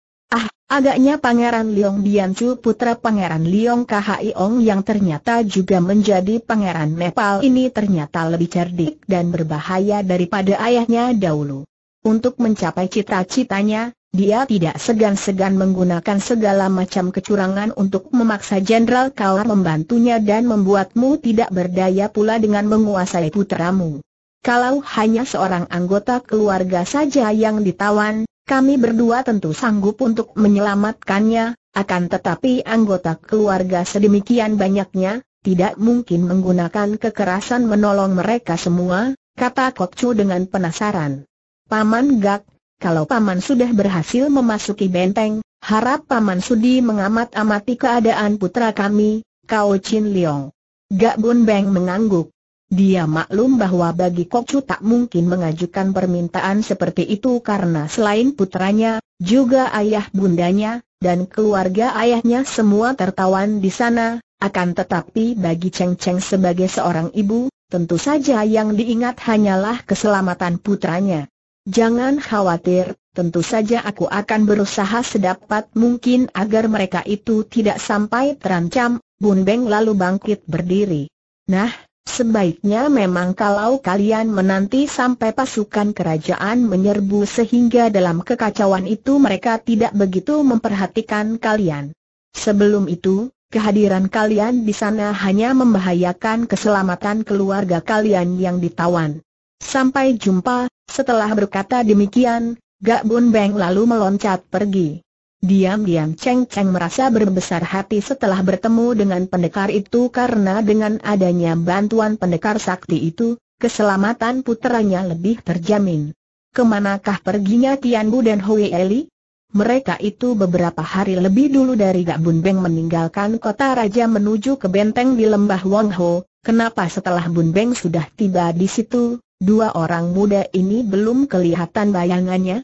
Agaknya Pangeran Liong Biancu putra Pangeran Liong Ong yang ternyata juga menjadi Pangeran Nepal ini ternyata lebih cerdik dan berbahaya daripada ayahnya dahulu. Untuk mencapai cita-citanya, dia tidak segan-segan menggunakan segala macam kecurangan untuk memaksa Jenderal Kaur membantunya dan membuatmu tidak berdaya pula dengan menguasai putramu. Kalau hanya seorang anggota keluarga saja yang ditawan, kami berdua tentu sanggup untuk menyelamatkannya, akan tetapi anggota keluarga sedemikian banyaknya, tidak mungkin menggunakan kekerasan menolong mereka semua, kata Chu dengan penasaran. Paman Gak, kalau Paman sudah berhasil memasuki benteng, harap Paman Sudi mengamat-amati keadaan putra kami, Kau Chin Leong. Gak Bun Beng mengangguk. Dia maklum bahwa bagi Kokcu tak mungkin mengajukan permintaan seperti itu karena selain putranya, juga ayah bundanya, dan keluarga ayahnya semua tertawan di sana, akan tetapi bagi Cheng Cheng sebagai seorang ibu, tentu saja yang diingat hanyalah keselamatan putranya. Jangan khawatir, tentu saja aku akan berusaha sedapat mungkin agar mereka itu tidak sampai terancam, Bun Beng lalu bangkit berdiri. Nah, Sebaiknya memang kalau kalian menanti sampai pasukan kerajaan menyerbu sehingga dalam kekacauan itu mereka tidak begitu memperhatikan kalian. Sebelum itu, kehadiran kalian di sana hanya membahayakan keselamatan keluarga kalian yang ditawan. Sampai jumpa, setelah berkata demikian, Gak Bun Beng lalu meloncat pergi. Diam-diam Cheng Cheng merasa berbesar hati setelah bertemu dengan pendekar itu karena dengan adanya bantuan pendekar sakti itu, keselamatan putranya lebih terjamin. Kemanakah perginya Tian Bu dan Hui Eli? Mereka itu beberapa hari lebih dulu dari Gak Bun Beng meninggalkan kota raja menuju ke benteng di lembah Wong Ho, kenapa setelah Bun Beng sudah tiba di situ, dua orang muda ini belum kelihatan bayangannya?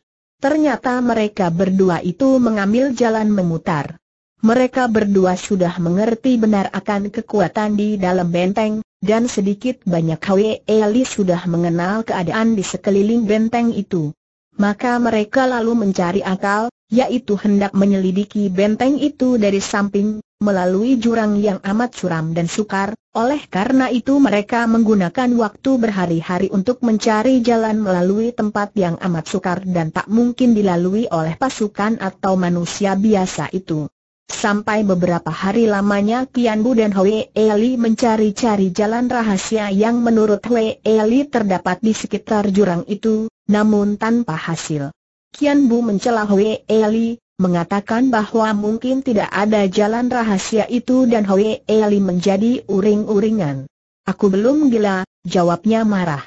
Ternyata mereka berdua itu mengambil jalan memutar. Mereka berdua sudah mengerti benar akan kekuatan di dalam benteng, dan sedikit banyak Hwe Eli sudah mengenal keadaan di sekeliling benteng itu. Maka mereka lalu mencari akal, yaitu hendak menyelidiki benteng itu dari samping, melalui jurang yang amat suram dan sukar, oleh karena itu mereka menggunakan waktu berhari-hari untuk mencari jalan melalui tempat yang amat sukar dan tak mungkin dilalui oleh pasukan atau manusia biasa itu. Sampai beberapa hari lamanya Kian Bu dan Hwe Eli mencari-cari jalan rahasia yang menurut Hwe Eli terdapat di sekitar jurang itu, namun tanpa hasil. Kian Bu mencela Hwe Eli, mengatakan bahwa mungkin tidak ada jalan rahasia itu dan Hwe Eli menjadi uring-uringan. Aku belum gila, jawabnya marah.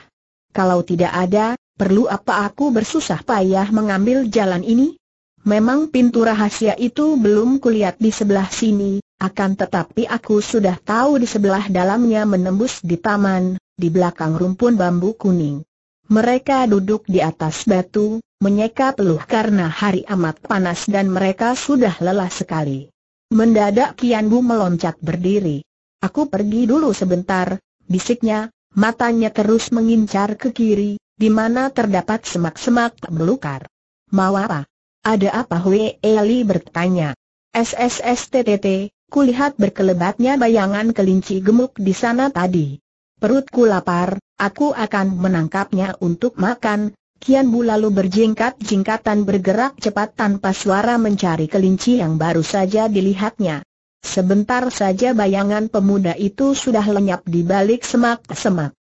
Kalau tidak ada, perlu apa aku bersusah payah mengambil jalan ini? Memang pintu rahasia itu belum kulihat di sebelah sini, akan tetapi aku sudah tahu di sebelah dalamnya menembus di taman, di belakang rumpun bambu kuning. Mereka duduk di atas batu, menyeka peluh karena hari amat panas dan mereka sudah lelah sekali. Mendadak Kian Bu meloncat berdiri. Aku pergi dulu sebentar, bisiknya, matanya terus mengincar ke kiri, di mana terdapat semak-semak belukar. Mau apa? Ada apa Hui Eli bertanya. SSSTTT, kulihat berkelebatnya bayangan kelinci gemuk di sana tadi. Perutku lapar, aku akan menangkapnya untuk makan. Kian Bu lalu berjingkat-jingkatan bergerak cepat tanpa suara mencari kelinci yang baru saja dilihatnya. Sebentar saja bayangan pemuda itu sudah lenyap di balik semak-semak.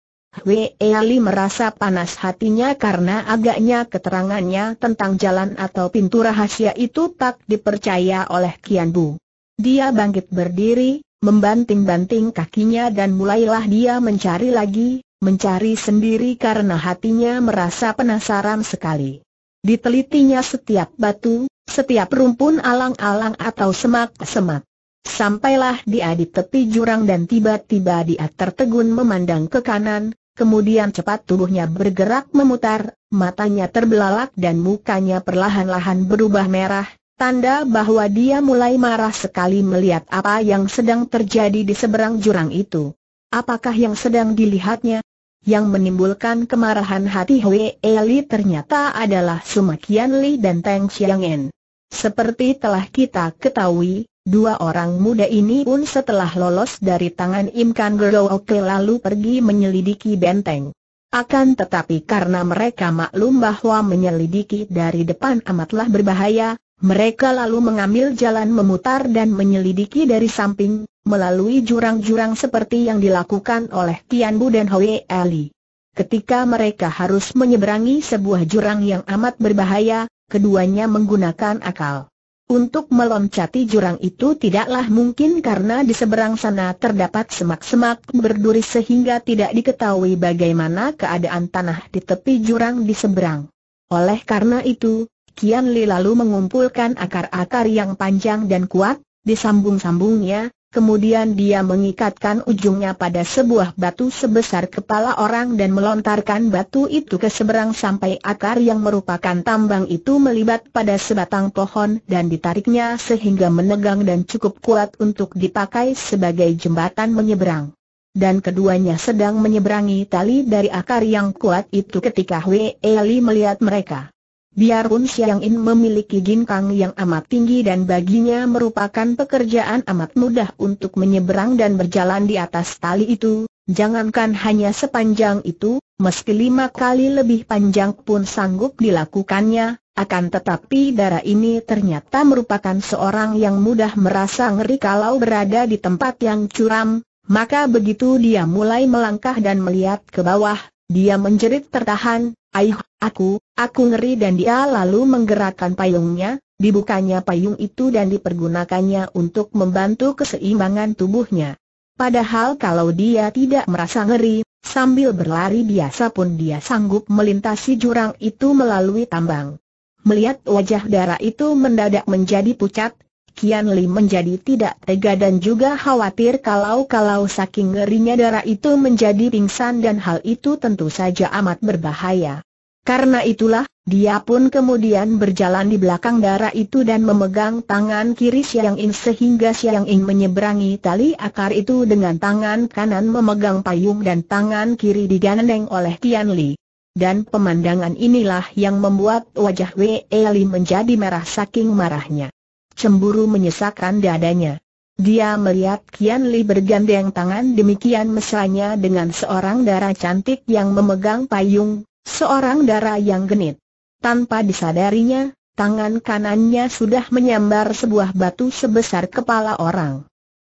Wei Li merasa panas hatinya karena agaknya keterangannya tentang jalan atau pintu rahasia itu tak dipercaya oleh Kian Bu. Dia bangkit berdiri, membanting-banting kakinya dan mulailah dia mencari lagi, mencari sendiri karena hatinya merasa penasaran sekali. Ditelitinya setiap batu, setiap rumpun alang-alang atau semak-semak. Sampailah dia di tepi jurang dan tiba-tiba dia tertegun memandang ke kanan, Kemudian cepat tubuhnya bergerak memutar, matanya terbelalak dan mukanya perlahan-lahan berubah merah, tanda bahwa dia mulai marah sekali melihat apa yang sedang terjadi di seberang jurang itu. Apakah yang sedang dilihatnya? Yang menimbulkan kemarahan hati Hui Eli ternyata adalah Sumakian Li dan Teng Xiang En. Seperti telah kita ketahui, Dua orang muda ini pun setelah lolos dari tangan Imkan Gerooke lalu pergi menyelidiki benteng. Akan tetapi karena mereka maklum bahwa menyelidiki dari depan amatlah berbahaya, mereka lalu mengambil jalan memutar dan menyelidiki dari samping, melalui jurang-jurang seperti yang dilakukan oleh Tian Bu dan Hoi Ali. Ketika mereka harus menyeberangi sebuah jurang yang amat berbahaya, keduanya menggunakan akal. Untuk meloncati jurang itu tidaklah mungkin karena di seberang sana terdapat semak-semak berduri sehingga tidak diketahui bagaimana keadaan tanah di tepi jurang di seberang. Oleh karena itu, Kian Li lalu mengumpulkan akar-akar yang panjang dan kuat, disambung-sambungnya, Kemudian dia mengikatkan ujungnya pada sebuah batu sebesar kepala orang dan melontarkan batu itu ke seberang sampai akar yang merupakan tambang itu melibat pada sebatang pohon dan ditariknya sehingga menegang dan cukup kuat untuk dipakai sebagai jembatan menyeberang. Dan keduanya sedang menyeberangi tali dari akar yang kuat itu ketika Wei Eli melihat mereka. Biarpun Siang In memiliki ginkang yang amat tinggi dan baginya merupakan pekerjaan amat mudah untuk menyeberang dan berjalan di atas tali itu, jangankan hanya sepanjang itu, meski lima kali lebih panjang pun sanggup dilakukannya, akan tetapi darah ini ternyata merupakan seorang yang mudah merasa ngeri kalau berada di tempat yang curam, maka begitu dia mulai melangkah dan melihat ke bawah, dia menjerit tertahan, Aih, aku, aku ngeri dan dia lalu menggerakkan payungnya, dibukanya payung itu dan dipergunakannya untuk membantu keseimbangan tubuhnya. Padahal kalau dia tidak merasa ngeri, sambil berlari biasa pun dia sanggup melintasi jurang itu melalui tambang. Melihat wajah darah itu mendadak menjadi pucat, Kian Li menjadi tidak tega dan juga khawatir kalau-kalau saking ngerinya darah itu menjadi pingsan dan hal itu tentu saja amat berbahaya. Karena itulah, dia pun kemudian berjalan di belakang darah itu dan memegang tangan kiri Siang In sehingga Siang In menyeberangi tali akar itu dengan tangan kanan memegang payung dan tangan kiri digandeng oleh Kian Li. Dan pemandangan inilah yang membuat wajah Wei Li menjadi merah saking marahnya cemburu menyesakkan dadanya. Dia melihat Kian Li bergandeng tangan demikian mesranya dengan seorang darah cantik yang memegang payung, seorang darah yang genit. Tanpa disadarinya, tangan kanannya sudah menyambar sebuah batu sebesar kepala orang.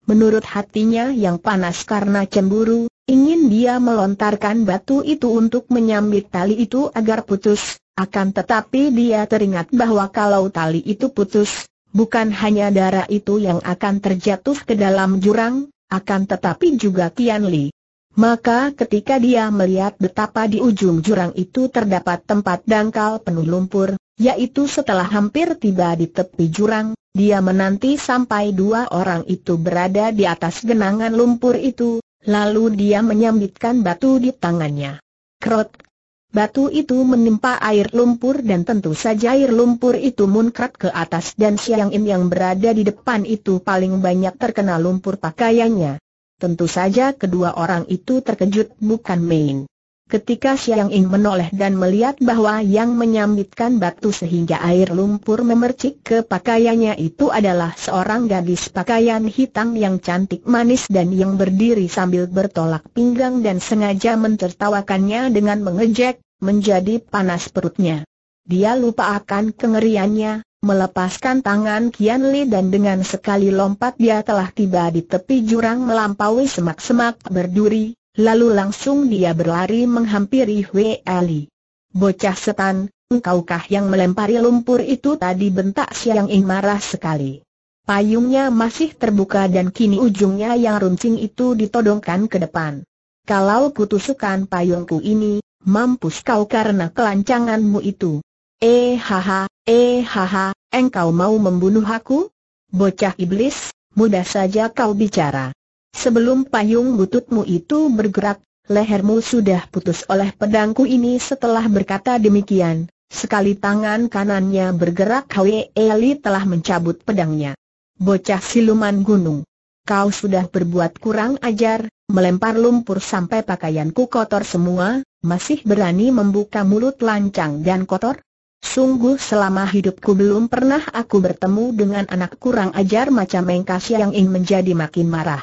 Menurut hatinya yang panas karena cemburu, ingin dia melontarkan batu itu untuk menyambit tali itu agar putus, akan tetapi dia teringat bahwa kalau tali itu putus, Bukan hanya darah itu yang akan terjatuh ke dalam jurang, akan tetapi juga Kian Li. Maka ketika dia melihat betapa di ujung jurang itu terdapat tempat dangkal penuh lumpur, yaitu setelah hampir tiba di tepi jurang, dia menanti sampai dua orang itu berada di atas genangan lumpur itu, lalu dia menyambitkan batu di tangannya. Krot Batu itu menimpa air lumpur dan tentu saja air lumpur itu munkrat ke atas dan Siang Im yang berada di depan itu paling banyak terkena lumpur pakaiannya. Tentu saja kedua orang itu terkejut bukan main. Ketika Xiang Ying menoleh dan melihat bahwa yang menyambitkan batu sehingga air lumpur memercik ke pakaiannya itu adalah seorang gadis pakaian hitam yang cantik manis dan yang berdiri sambil bertolak pinggang dan sengaja mentertawakannya dengan mengejek, menjadi panas perutnya. Dia lupa akan kengeriannya, melepaskan tangan Kian Li dan dengan sekali lompat dia telah tiba di tepi jurang melampaui semak-semak berduri, Lalu langsung dia berlari menghampiri Wei Ali. Bocah setan, engkaukah yang melempari lumpur itu tadi bentak Siang Ing marah sekali. Payungnya masih terbuka dan kini ujungnya yang runcing itu ditodongkan ke depan. Kalau kutusukan payungku ini, mampus kau karena kelancanganmu itu. Eh haha, eh haha, engkau mau membunuh aku? Bocah iblis, mudah saja kau bicara. Sebelum payung bututmu itu bergerak, lehermu sudah putus oleh pedangku ini setelah berkata demikian. Sekali tangan kanannya bergerak Hwe Eli telah mencabut pedangnya. Bocah siluman gunung. Kau sudah berbuat kurang ajar, melempar lumpur sampai pakaianku kotor semua, masih berani membuka mulut lancang dan kotor? Sungguh selama hidupku belum pernah aku bertemu dengan anak kurang ajar macam Mengkasia yang ingin menjadi makin marah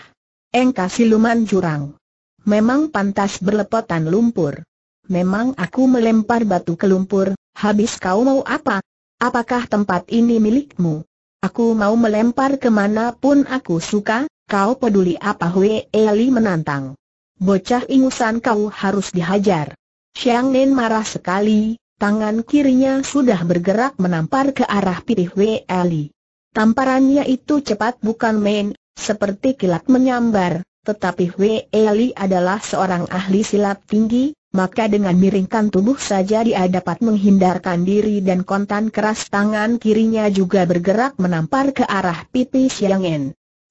engka siluman jurang. Memang pantas berlepotan lumpur. Memang aku melempar batu ke lumpur, habis kau mau apa? Apakah tempat ini milikmu? Aku mau melempar kemanapun aku suka, kau peduli apa Hwe Eli menantang. Bocah ingusan kau harus dihajar. Xiang Nen marah sekali, tangan kirinya sudah bergerak menampar ke arah pipi Hwe Eli. Tamparannya itu cepat bukan main, seperti kilat menyambar, tetapi Wei Li adalah seorang ahli silat tinggi, maka dengan miringkan tubuh saja dia dapat menghindarkan diri dan kontan keras tangan kirinya juga bergerak menampar ke arah pipi Siang En.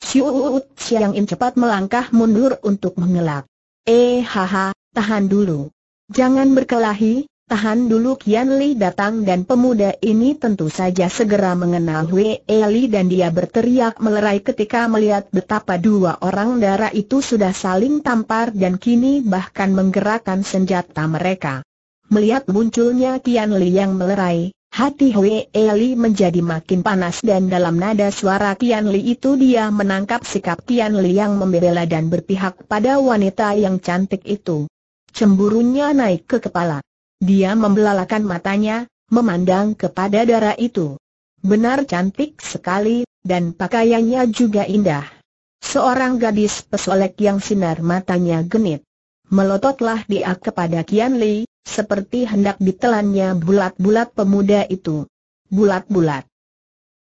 Siang Xiang In cepat melangkah mundur untuk mengelak. Eh haha, tahan dulu. Jangan berkelahi, Tahan dulu Kian Li datang dan pemuda ini tentu saja segera mengenal Wei Li dan dia berteriak melerai ketika melihat betapa dua orang darah itu sudah saling tampar dan kini bahkan menggerakkan senjata mereka. Melihat munculnya Kian Li yang melerai, hati Wei Li menjadi makin panas dan dalam nada suara Kian Li itu dia menangkap sikap Kian Li yang membela dan berpihak pada wanita yang cantik itu. Cemburunya naik ke kepala. Dia membelalakan matanya, memandang kepada darah itu. Benar cantik sekali, dan pakaiannya juga indah. Seorang gadis pesolek yang sinar matanya genit. Melototlah dia kepada Kian Li, seperti hendak ditelannya bulat-bulat pemuda itu. Bulat-bulat.